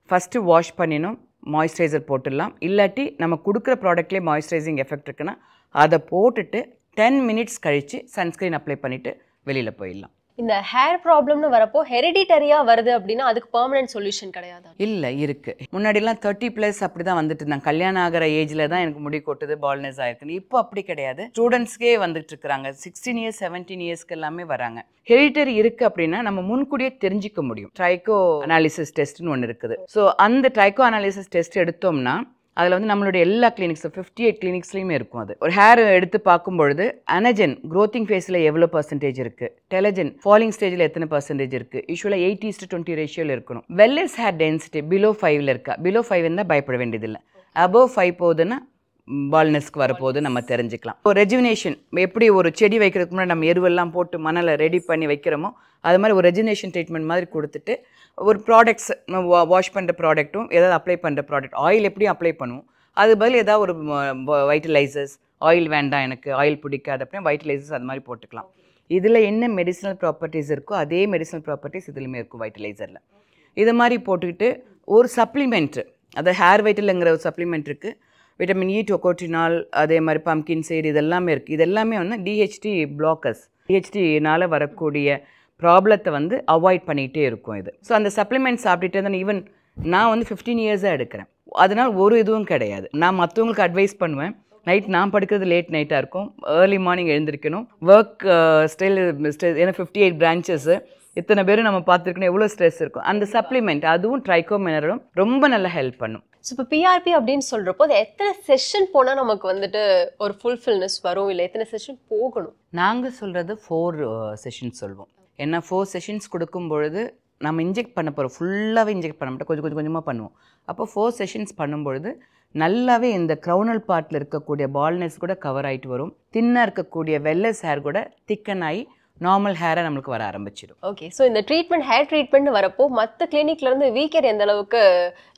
ஃபஸ்ட்டு வாஷ் பண்ணிடணும் மாய்ஸ்சரைசர் போட்டுடலாம் இல்லாட்டி நம்ம கொடுக்குற ப்ராடக்ட்லேயே மாய்ஸ்சரைசிங் எஃபெக்ட் இருக்குன்னா அதை போட்டுட்டு டென் மினிட்ஸ் கழித்து சன்ஸ்க்ரீன் அப்ளை பண்ணிவிட்டு வெளியில் போயிடலாம் இந்த ஹேர் ப்ராப்ளம்னு வரப்போ ஹெரிடிட்டரியாக வருது அப்படின்னா அதுக்கு பெர்மனன்ட் சொல்யூஷன் கிடையாது இல்லை இருக்குது முன்னாடிலாம் தேர்ட்டி ப்ளஸ் அப்படி தான் வந்துட்டு இருந்தேன் கல்யாணம் ஆகிற ஏஜில் தான் எனக்கு முடி கொட்டுது பால்னஸ் ஆயிருக்குன்னு இப்போ அப்படி கிடையாது ஸ்டூடெண்ட்ஸ்க்கே வந்துட்டு இருக்கிறாங்க சிக்ஸ்டீன் இயர்ஸ் செவன்டீன் இயர்ஸ்க்கு எல்லாமே வராங்க ஹெரிட்டரி இருக்குது அப்படின்னா நம்ம முன்கூடியே தெரிஞ்சிக்க முடியும் ட்ரைக்கோ அனாலிசிஸ் டெஸ்ட்னு ஒன்று இருக்குது ஸோ அந்த ட்ரைக்கோ அனாலிசிஸ் டெஸ்ட் எடுத்தோம்னா அதில் வந்து நம்மளுடைய எல்லா கிளினிக்ஸும் ஃபிஃப்டி எயிட் கிளினிக்ஸ்லையுமே இருக்கும் அது ஒரு ஹேர் எடுத்து பார்க்கும்பொழுது அனஜென் க்ரோத்திங் ஃபேஸில் எவ்வளோ பர்சன்டேஜ் இருக்குது டெலஜென் ஃபாலிங் ஸ்டேஜில் எத்தனை பர்சன்டேஜ் இருக்குது யூஸ்வலாக எயிட்டி டு டுவெண்ட்டி ரேஷியோவில் இருக்கணும் வெல்லஸ் ஹேர் டென்சிட்டி பிலோ ஃபைவ்ல இருக்கா பிலோ ஃபைவ் இருந்தால் பயப்பட வேண்டியதில்லை அபோவ் ஃபைவ் போகுதுன்னா பால்னஸ்க்கு வரப்போது நம்ம தெரிஞ்சுக்கலாம் ஒரு ரெஜுவினேஷன் எப்படி ஒரு செடி வைக்கிறதுக்கு முன்னாடி நம்ம எருவெல்லாம் போட்டு மணலை ரெடி பண்ணி வைக்கிறோமோ அது மாதிரி ஒரு ரெஜினேஷன் ட்ரீட்மெண்ட் மாதிரி கொடுத்துட்டு ஒரு ப்ராடக்ட்ஸ் வாஷ் பண்ணுற ப்ராடக்ட்டும் ஏதாவது அப்ளை பண்ணுற ப்ராடக்ட் ஆயில் எப்படியும் அப்ளை பண்ணுவோம் அது பதில் ஏதாவது ஒரு வைட்டிலைசர்ஸ் ஆயில் வேண்டாம் எனக்கு ஆயில் பிடிக்காது அப்படின்னா வைட்டிலைசர்ஸ் அது மாதிரி போட்டுக்கலாம் இதில் என்ன மெடிசனல் ப்ராப்பர்ட்டிஸ் இருக்கோ அதே மெடிசனல் ப்ராப்பர்ட்டிஸ் இதுலேயுமே இருக்கும் வைட்டிலைசரில் இது மாதிரி போட்டுக்கிட்டு ஒரு சப்ளிமெண்ட்டு அதாவது ஹேர் வைட்டலுங்கிற ஒரு சப்ளிமெண்ட் இருக்குது விட்டமின் இ டொக்கோட்டினால் அதே மாதிரி பம்கின் சைடு இதெல்லாமே இருக்குது இதெல்லாமே வந்து டிஹெச்டி பிளாக்கர்ஸ் டிஹெச்டினால் வரக்கூடிய ப்ராப்ளத்தை வந்து அவாய்ட் பண்ணிகிட்டே இருக்கும் இது ஸோ அந்த சப்ளிமெண்ட் சாப்பிட்டுட்டு தான் ஈவன் நான் வந்து ஃபிஃப்டீன் இயர்ஸாக எடுக்கிறேன் அதனால் ஒரு இதுவும் கிடையாது நான் மற்றவங்களுக்கு அட்வைஸ் பண்ணுவேன் நைட் நான் படுக்கிறது லேட் நைட்டாக இருக்கும் ஏர்லி மார்னிங் எழுந்திருக்கணும் ஒர்க் ஸ்டைல் ஏன்னா ஃபிஃப்டி எயிட் பிரான்ச்சஸ்ஸு இத்தனை பேரும் நம்ம பார்த்துருக்கணும் எவ்வளோ ஸ்ட்ரெஸ் இருக்கும் அந்த சப்ளிமெண்ட் அதுவும் ட்ரைகோ மினரலும் ரொம்ப நல்லா ஹெல்ப் பண்ணும் ஸோ இப்போ பிஆர்பி அப்படின்னு சொல்கிறப்போ அது எத்தனை செஷன் போனால் நமக்கு வந்துட்டு ஒரு ஃபுல்ஃபில்னஸ் வரும் இல்லை எத்தனை செஷன் போகணும் நாங்கள் சொல்கிறது ஃபோர் செஷன் uh, சொல்வோம் ஏன்னா ஃபோர் செஷன்ஸ் கொடுக்கும் பொழுது நம்ம இன்ஜெக்ட் பண்ண போகிறோம் ஃபுல்லாகவே இன்ஜெக்ட் பண்ண மாட்டோம் கொஞ்சம் கொஞ்சம் கொஞ்சமாக பண்ணுவோம் அப்போ ஃபோர் செஷன்ஸ் பண்ணும்பொழுது நல்லாவே இந்த க்ரௌனல் பார்ட்டில் இருக்கக்கூடிய பால்னஸ் கூட கவர் ஆகிட்டு வரும் தின்னாக இருக்கக்கூடிய வெல்லஸ் ஹேர் கூட திக்கன் ஆகி நார்மல் ஹேரை நம்மளுக்கு வர ஆரம்பிச்சிடும் ஓகே ஸோ இந்த ட்ரீட்மெண்ட் ஹேர் ட்ரீட்மெண்ட் வரப்போ மற்ற கிளினிக்லேருந்து வீக்கர் எந்த அளவுக்கு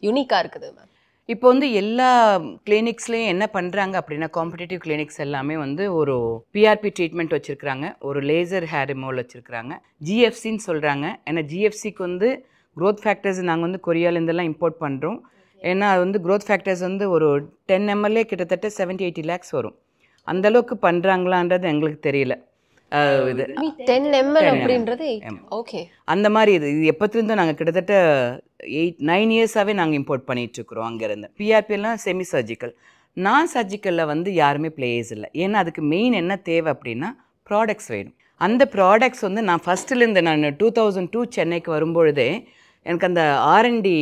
யூனிக்காக இருக்குது மேம் இப்போ வந்து எல்லா கிளினிக்ஸ்லேயும் என்ன பண்ணுறாங்க அப்படின்னா காம்படிட்டிவ் கிளினிக்ஸ் எல்லாமே வந்து ஒரு பிஆர்பி ட்ரீட்மெண்ட் வச்சுருக்கிறாங்க ஒரு லேசர் ஹேர் ரிமோவல் வச்சுருக்குறாங்க ஜிஎஃப்சின்னு சொல்கிறாங்க ஏன்னா ஜிஎஃப்சிக்கு வந்து க்ரோத் ஃபேக்டர்ஸ் நாங்கள் வந்து கொரியாலேருந்தெல்லாம் இம்போர்ட் பண்ணுறோம் ஏன்னா அது வந்து க்ரோத் ஃபேக்டர்ஸ் வந்து ஒரு டென் எம்எல்ஏ கிட்டத்தட்ட செவன்ட்டி எயிட்டி லேக்ஸ் வரும் அந்தளவுக்கு பண்ணுறாங்களான்றது எங்களுக்கு தெரியல இது டென் எம்எல் அப்படின்றது ஓகே அந்த மாதிரி இது இது எப்பத்துலேருந்து நாங்கள் கிட்டத்தட்ட எயிட் நைன் இயர்ஸாகவே நாங்கள் இம்போர்ட் பண்ணிகிட்ருக்குறோம் அங்கேருந்து பிஆர்பியெல்லாம் செமி சர்ஜிக்கல் நான் சர்ஜிக்கலில் வந்து யாருமே பிளேயர்ஸ் இல்லை ஏன்னா அதுக்கு மெயின் என்ன தேவை அப்படின்னா ப்ராடக்ட்ஸ் வேணும் அந்த ப்ராடக்ட்ஸ் வந்து நான் ஃபஸ்ட்டுலேருந்து நான் டூ தௌசண்ட் டூ சென்னைக்கு வரும்பொழுதே எனக்கு அந்த ஆர்என்டி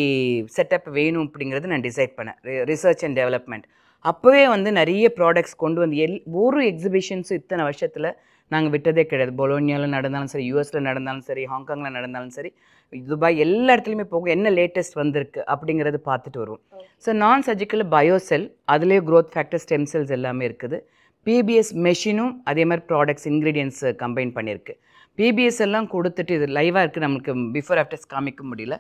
செட்டப் வேணும் அப்படிங்கிறத நான் டிசைட் பண்ணேன் ரிசர்ச் அண்ட் டெவலப்மெண்ட் அப்போவே வந்து நிறைய ப்ராடக்ட்ஸ் கொண்டு வந்து எல் ஒரு எக்ஸிபிஷன்ஸும் இத்தனை வருஷத்தில் நாங்கள் விட்டதே கிடையாது பொலோனியாவில் நடந்தாலும் சரி யூஎஸில் நடந்தாலும் சரி ஹாங்காங்கில் நடந்தாலும் சரி துபாய் எல்லா இடத்துலையுமே போகும் என்ன லேட்டஸ்ட் வந்திருக்கு அப்படிங்கிறது பார்த்துட்டு வருவோம் ஸோ நான் சர்ஜிக்கல் பயோசெல் அதுலேயே க்ரோத் ஃபேக்டர் ஸ்டெம் செல்ஸ் எல்லாமே இருக்குது பிபிஎஸ் மெஷினும் அதே மாதிரி ப்ராடக்ட்ஸ் இன்க்ரீடியன்ஸ் கம்பைன் பண்ணியிருக்கு பிபிஎஸ் எல்லாம் கொடுத்துட்டு இது லைவாக இருக்குது நம்மளுக்கு பிஃபோர் ஆஃப்டர்ஸ் காமிக்க முடியல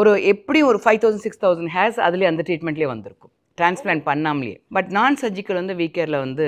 ஒரு எப்படி ஒரு five thousand six thousand hairs அதுலேயே அந்த ட்ரீட்மெண்ட்லேயே வந்திருக்கும் டிரான்ஸ்பிளான்ட் பண்ணாமலேயே பட் நான் சர்ஜிக்கல் வந்து வீக்கேரில் வந்து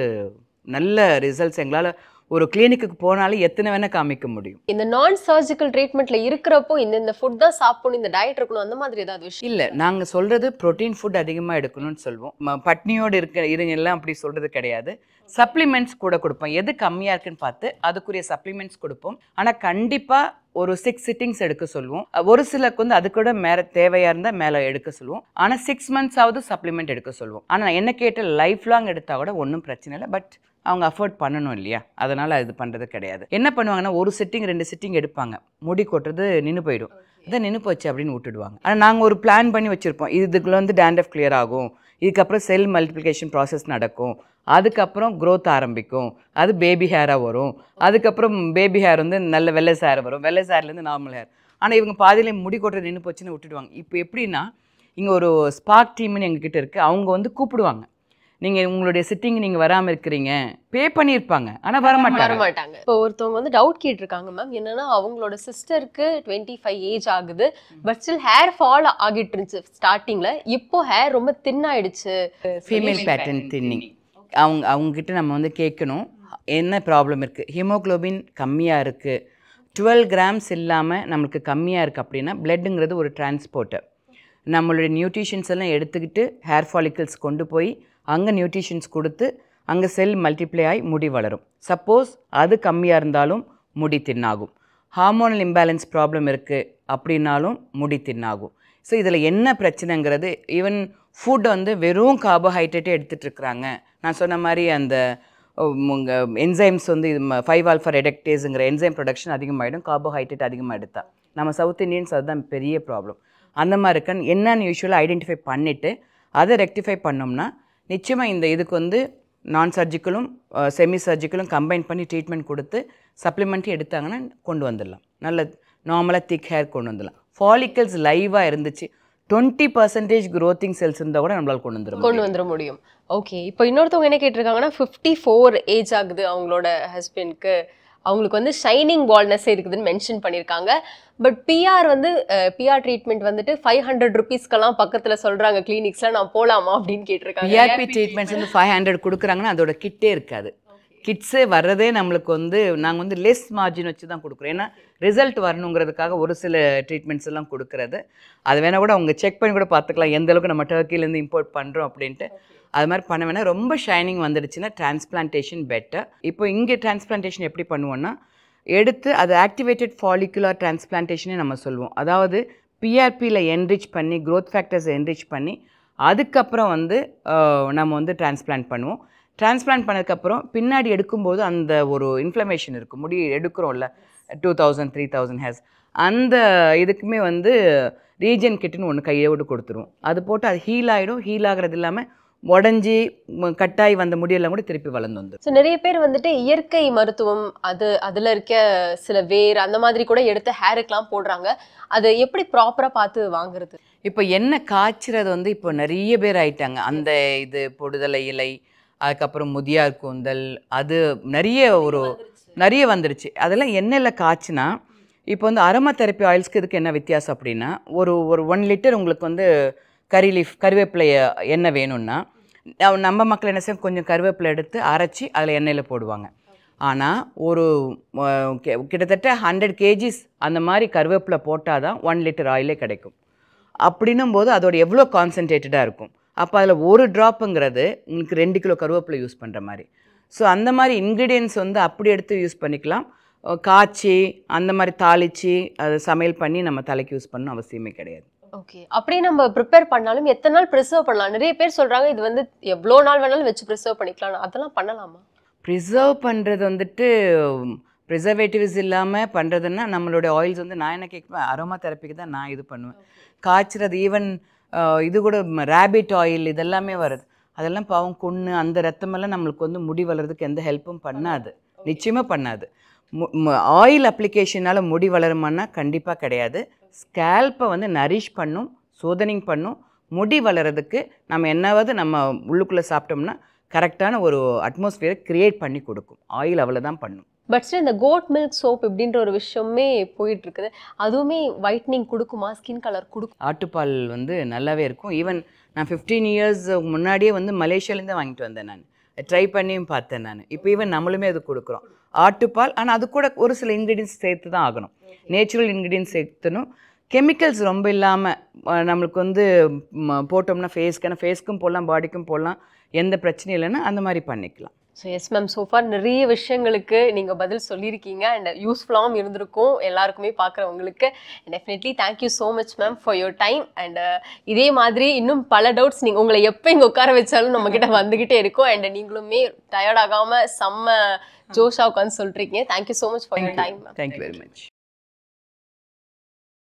நல்ல ரிசல்ட்ஸ் எங்களால் ஒரு கிளினிக்கு போனாலும் எத்தனை வேணால் காமிக்க முடியும் இந்த நான் சர்ஜிக்கல் ட்ரீட்மெண்ட்டில் இருக்கிறப்போ இந்த இந்த ஃபுட் தான் சாப்பிடணும் இந்த டயட் இருக்கணும் அந்த மாதிரி ஏதாவது விஷயம் இல்லை நாங்கள் சொல்கிறது ப்ரோட்டீன் ஃபுட் அதிகமாக எடுக்கணும்னு சொல்லுவோம் பட்னியோடு இருக்க இருங்க எல்லாம் அப்படி சொல்கிறது கிடையாது சப்ளிமெண்ட்ஸ் கூட கொடுப்போம் எது கம்மியாக இருக்குன்னு பார்த்து அதுக்குரிய சப்ளிமெண்ட்ஸ் கொடுப்போம் ஆனால் கண்டிப்பாக ஒரு சிக்ஸ் சிட்டிங்ஸ் எடுக்க சொல்லுவோம் ஒரு சிலருக்கு வந்து அது கூட மேலே தேவையாக இருந்தால் மேலே எடுக்க சொல்லுவோம் ஆனால் சிக்ஸ் மந்த்ஸாவது சப்ளிமெண்ட் எடுக்க சொல்லுவோம் ஆனால் என்ன கேட்டு லைஃப் லாங் எடுத்தால் கூட ஒன்றும் பிரச்சனை இல்லை பட் அவங்க அஃபோர்ட் பண்ணணும் இல்லையா அதனால் இது பண்ணுறது கிடையாது என்ன பண்ணுவாங்கன்னா ஒரு சிட்டிங் ரெண்டு சிட்டிங் எடுப்பாங்க முடி கொட்டுறது நின்று போயிடும் இதை நின்று போச்சு அப்படின்னு விட்டுடுவாங்க ஆனால் நாங்கள் ஒரு பிளான் பண்ணி வச்சுருப்போம் இதுக்குள்ள வந்து டேண்டஃப் கிளியர் ஆகும் இதுக்கப்புறம் செல் மல்டிப்ளிகேஷன் ப்ராசஸ் நடக்கும் அதுக்கப்புறம் க்ரோத் ஆரம்பிக்கும் அது பேபி ஹேராக வரும் அதுக்கப்புறம் பேபி ஹேர் வந்து நல்ல வெள்ளை சார் வரும் வெள்ளை சார்லேருந்து நார்மல் ஹேர் ஆனால் இவங்க பாதியிலே முடி கொட்டுறது நின்று போச்சுன்னு விட்டுடுவாங்க இப்போ எப்படின்னா இங்கே ஒரு ஸ்பார்க் டீம்னு எங்ககிட்ட இருக்குது அவங்க வந்து கூப்பிடுவாங்க நீங்கள் உங்களுடைய சிட்டிங் நீங்கள் வராமல் இருக்கிறீங்க பே பண்ணியிருப்பாங்க ஆனால் வர மாட்டாங்க இப்போ ஒருத்தவங்க வந்து டவுட் கேட்டிருக்காங்க மேம் என்னன்னா அவங்களோட சிஸ்டருக்கு டுவெண்ட்டி ஃபைவ் ஏஜ் ஆகுது பட் ஸ்டில் ஹேர் ஃபால் ஆகிட்டு இருந்துச்சு ஸ்டார்டிங்கில் இப்போ ஹேர் ரொம்ப தின் ஆயிடுச்சு ஃபீமேல் பேட்டர்ன் தின்னிங் அவங்க அவங்கக்கிட்ட நம்ம வந்து கேட்கணும் என்ன ப்ராப்ளம் இருக்குது ஹீமோக்ளோபின் கம்மியாக இருக்குது டுவெல் கிராம்ஸ் இல்லாமல் நம்மளுக்கு கம்மியாக இருக்குது அப்படின்னா பிளட்டுங்கிறது ஒரு டிரான்ஸ்போர்ட்டர் நம்மளுடைய நியூட்ரிஷன்ஸ் எல்லாம் எடுத்துக்கிட்டு ஹேர் ஃபாலிக்கல்ஸ் கொண்டு போய் அங்கே நியூட்ரிஷன்ஸ் கொடுத்து அங்கே செல் மல்டிப்ளை ஆகி முடி வளரும் சப்போஸ் அது கம்மியாக இருந்தாலும் முடி தின்னாகும் ஹார்மோனல் இம்பேலன்ஸ் ப்ராப்ளம் இருக்குது அப்படின்னாலும் முடி தின்னாகும் ஸோ இதில் என்ன பிரச்சனைங்கிறது ஈவன் ஃபுட் வந்து வெறும் கார்போஹைட்ரேட்டே எடுத்துகிட்டு இருக்கிறாங்க நான் சொன்ன மாதிரி அந்த உங்கள் என்சைம்ஸ் வந்து இது ஃபைவ் ஆல்ஃபர் எடக்டேஸுங்கிற என்சைம் ப்ரொடக்ஷன் அதிகமாகிடும் கார்போஹைட்ரேட் அதிகமாக எடுத்தால் நம்ம சவுத் இந்தியன்ஸ் அதுதான் பெரிய ப்ராப்ளம் அந்த மாதிரி இருக்கன்னு என்னன்னு யூஸ்வலாக ஐடென்டிஃபை பண்ணிவிட்டு அதை ரெக்டிஃபை பண்ணோம்னா நிச்சயமாக இந்த இதுக்கு வந்து நான் சர்ஜிக்கலும் செமி சர்ஜிக்கலும் கம்பைன் பண்ணி ட்ரீட்மெண்ட் கொடுத்து சப்ளிமெண்ட்டும் எடுத்தாங்கன்னா கொண்டு வந்துடலாம் நல்ல நார்மலாக திக் ஹேர் கொண்டு வந்துடலாம் ஃபாலிக்கல்ஸ் லைவாக இருந்துச்சு டுவெண்ட்டி பர்சன்டேஜ் க்ரோத்திங் செல்ஸ் இருந்தால் கூட நம்மளால் கொண்டு வந்துடும் கொண்டு வந்துட முடியும் ஓகே இப்போ இன்னொருத்தவங்க என்ன கேட்டிருக்காங்கன்னா ஃபிஃப்டி ஃபோர் ஏஜ் ஆகுது அவங்களோட ஹஸ்பண்ட்க்கு அவங்களுக்கு வந்து ஷைனிங் பால்னஸ் இருக்குதுன்னு மென்ஷன் பண்ணியிருக்காங்க பட் பிஆர் வந்து பிஆர் ட்ரீட்மெண்ட் வந்துட்டு ஃபைவ் ஹண்ட்ரட் ருபீஸ்க்கெல்லாம் பக்கத்தில் சொல்கிறாங்க கிளினிக்ஸில் நான் போகலாமா அப்படின்னு கேட்டிருக்காங்க ஏஆர்பி ட்ரீட்மெண்ட்ஸ் வந்து ஃபைவ் ஹண்ட்ரட் கொடுக்குறாங்கன்னா அதோட கிட்டே இருக்காது கிட்ஸே வர்றதே நம்மளுக்கு வந்து நாங்கள் வந்து லெஸ் மார்ஜின் வச்சு தான் கொடுக்குறோம் ஏன்னா ரிசல்ட் வரணுங்கிறதுக்காக ஒரு சில ட்ரீட்மெண்ட்ஸ் எல்லாம் கொடுக்கறது அது வேணால் கூட அவங்க செக் பண்ணி கூட பார்த்துக்கலாம் எந்த அளவுக்கு நம்ம டர்க்கிலேருந்து இம்போர்ட் பண்ணுறோம் அப்படின்ட்டு அது மாதிரி பண்ண வேணால் ரொம்ப ஷைனிங் வந்துடுச்சுன்னா டிரான்ஸ்பிளான்டேஷன் பெட்டர் இப்போ இங்கே டிரான்ஸ்பிளான்டேஷன் எப்படி பண்ணுவோன்னா எடுத்து அது ஆக்டிவேட்டட் ஃபாலிகுலர் டிரான்ஸ்பிளான்டேஷனே நம்ம சொல்லுவோம் அதாவது பிஆர்பியில் என்ரிச் பண்ணி க்ரோத் ஃபேக்டர்ஸ் என்ரிச் பண்ணி அதுக்கப்புறம் வந்து நம்ம வந்து டிரான்ஸ்பிளான்ட் பண்ணுவோம் டிரான்ஸ்பிளான்ட் பண்ணதுக்கப்புறம் பின்னாடி எடுக்கும்போது அந்த ஒரு இன்ஃப்ளமேஷன் இருக்கும் முடி எடுக்கிறோம்ல two thousand three thousand hairs அந்த இதுக்குமே வந்து ரீஜன் கிட்டுன்னு ஒன்று கையோடு கொடுத்துருவோம் அது போட்டு அது ஹீல் ஆகிடும் ஹீல் ஆகிறது இல்லாமல் உடஞ்சி கட்டாய் வந்த முடியெல்லாம் கூட திருப்பி வளர்ந்து வந்து ஸோ நிறைய பேர் வந்துட்டு இயற்கை மருத்துவம் அது அதில் இருக்க சில வேர் அந்த மாதிரி கூட எடுத்து ஹேருக்கெலாம் போடுறாங்க அது எப்படி ப்ராப்பராக பார்த்து வாங்குறது இப்போ என்ன காய்ச்சிறது வந்து இப்போ நிறைய பேர் ஆயிட்டாங்க அந்த இது பொடுதலை இலை அதுக்கப்புறம் முதியார் கூந்தல் அது நிறைய ஒரு நிறைய வந்துருச்சு அதெல்லாம் எண்ணெயில் காய்ச்சினா இப்போ வந்து அரம தெரப்பி ஆயில்ஸ்க்கு இதுக்கு என்ன வித்தியாசம் அப்படின்னா ஒரு ஒரு ஒன் லிட்டர் உங்களுக்கு வந்து கறி லீஃப் கருவேப்பிலைய எண்ணெய் வேணும்னா நம்ம மக்கள் என்ன செய்யும் கொஞ்சம் கருவேப்பிலை எடுத்து அரைச்சி அதில் எண்ணெயில் போடுவாங்க ஆனால் ஒரு கிட்டத்தட்ட ஹண்ட்ரட் கேஜிஸ் அந்த மாதிரி கருவேப்பிலை போட்டால் தான் ஒன் லிட்டர் ஆயிலே கிடைக்கும் அப்படின்னும் போது அதோட எவ்வளோ கான்சன்ட்ரேட்டடாக இருக்கும் அப்போ அதில் ஒரு ட்ராப்புங்கிறது உங்களுக்கு ரெண்டு கிலோ கருவேப்பிலை யூஸ் பண்ணுற மாதிரி ஸோ அந்த மாதிரி இன்க்ரீடியன்ஸ் வந்து அப்படி எடுத்து யூஸ் பண்ணிக்கலாம் காய்ச்சி அந்த மாதிரி தாளித்து அதை சமையல் பண்ணி நம்ம தலைக்கு யூஸ் பண்ணணும் அவசியமே கிடையாது ஓகே அப்படியே நம்ம ப்ரிப்பேர் பண்ணாலும் எத்தனை நாள் ப்ரிசர்வ் பண்ணலாம் நிறைய பேர் சொல்கிறாங்க இது வந்து எவ்வளோ நாள் வேணாலும் வச்சு ப்ரிசர்வ் பண்ணிக்கலாம் அதெல்லாம் பண்ணலாமா ப்ரிசர்வ் பண்ணுறது வந்துட்டு ப்ரிசர்வேட்டிவ்ஸ் இல்லாமல் பண்ணுறதுன்னா நம்மளுடைய ஆயில்ஸ் வந்து நான் என்ன கேட்குவேன் அரோமா தெரப்பிக்கு தான் நான் இது பண்ணுவேன் காய்ச்சிறது ஈவன் இது கூட ரேபிட் ஆயில் இதெல்லாமே வருது அதெல்லாம் பாவம் கொன்று அந்த ரத்தமெல்லாம் நம்மளுக்கு வந்து முடி வளர்றதுக்கு எந்த ஹெல்ப்பும் பண்ணாது நிச்சயமாக பண்ணாது ஆயில் அப்ளிகேஷனால் முடி வளருமானா கண்டிப்பாக கிடையாது ஸ்கேல்ப்பை வந்து நரிஷ் பண்ணும் சோதனைங் பண்ணும் முடி வளர்கிறதுக்கு நம்ம என்னாவது நம்ம உள்ளுக்குள்ளே சாப்பிட்டோம்னா கரெக்டான ஒரு அட்மாஸ்ஃபியரை க்ரியேட் பண்ணி கொடுக்கும் ஆயில் அவ்வளோ தான் பண்ணும் பட் இந்த கோட் மில்க் சோப் இப்படின்ற ஒரு விஷயமே போயிட்டு இருக்குது அதுவுமே ஒயிட்னிங் கொடுக்குமா ஸ்கின் கலர் கொடுக்கும் ஆட்டுப்பால் வந்து நல்லாவே இருக்கும் ஈவன் நான் ஃபிஃப்டீன் இயர்ஸ் முன்னாடியே வந்து மலேசியாலேருந்து வாங்கிட்டு வந்தேன் நான் ட்ரை பண்ணியும் பார்த்தேன் நான் இப்போ ஈவன் நம்மளுமே அது கொடுக்குறோம் ஆட்டுப்பால் ஆனால் அது கூட ஒரு சில இன்க்ரீடியன்ஸ் சேர்த்து தான் ஆகணும் நேச்சுரல் இன்க்ரீடியன்ஸ் சேர்த்துணும் கெமிக்கல்ஸ் ரொம்ப இல்லாமல் நம்மளுக்கு வந்து போட்டோம்னா ஃபேஸ்க்கு ஏன்னா ஃபேஸ்க்கும் போடலாம் பாடிக்கும் போடலாம் எந்த பிரச்சனையும் இல்லைன்னா அந்த மாதிரி பண்ணிக்கலாம் ஸோ எஸ் மேம் சோஃபார் நிறைய விஷயங்களுக்கு நீங்கள் பதில் சொல்லியிருக்கீங்க அண்ட் யூஸ்ஃபுல்லாகவும் இருந்திருக்கும் எல்லாருக்குமே பார்க்குறவங்களுக்கு definitely thank you so much ma'am for your time and இதே மாதிரி இன்னும் பல டவுட்ஸ் நீங்கள் உங்களை எப்போ இங்கே உட்கார வச்சாலும் நம்மக்கிட்ட வந்துக்கிட்டே இருக்கும் அண்ட் நீங்களுமே டயர்ட் ஆகாமல் செம்ம ஜோஷாக உட்காந்து சொல்கிறீங்க thank you so much for your time ma'am thank you very much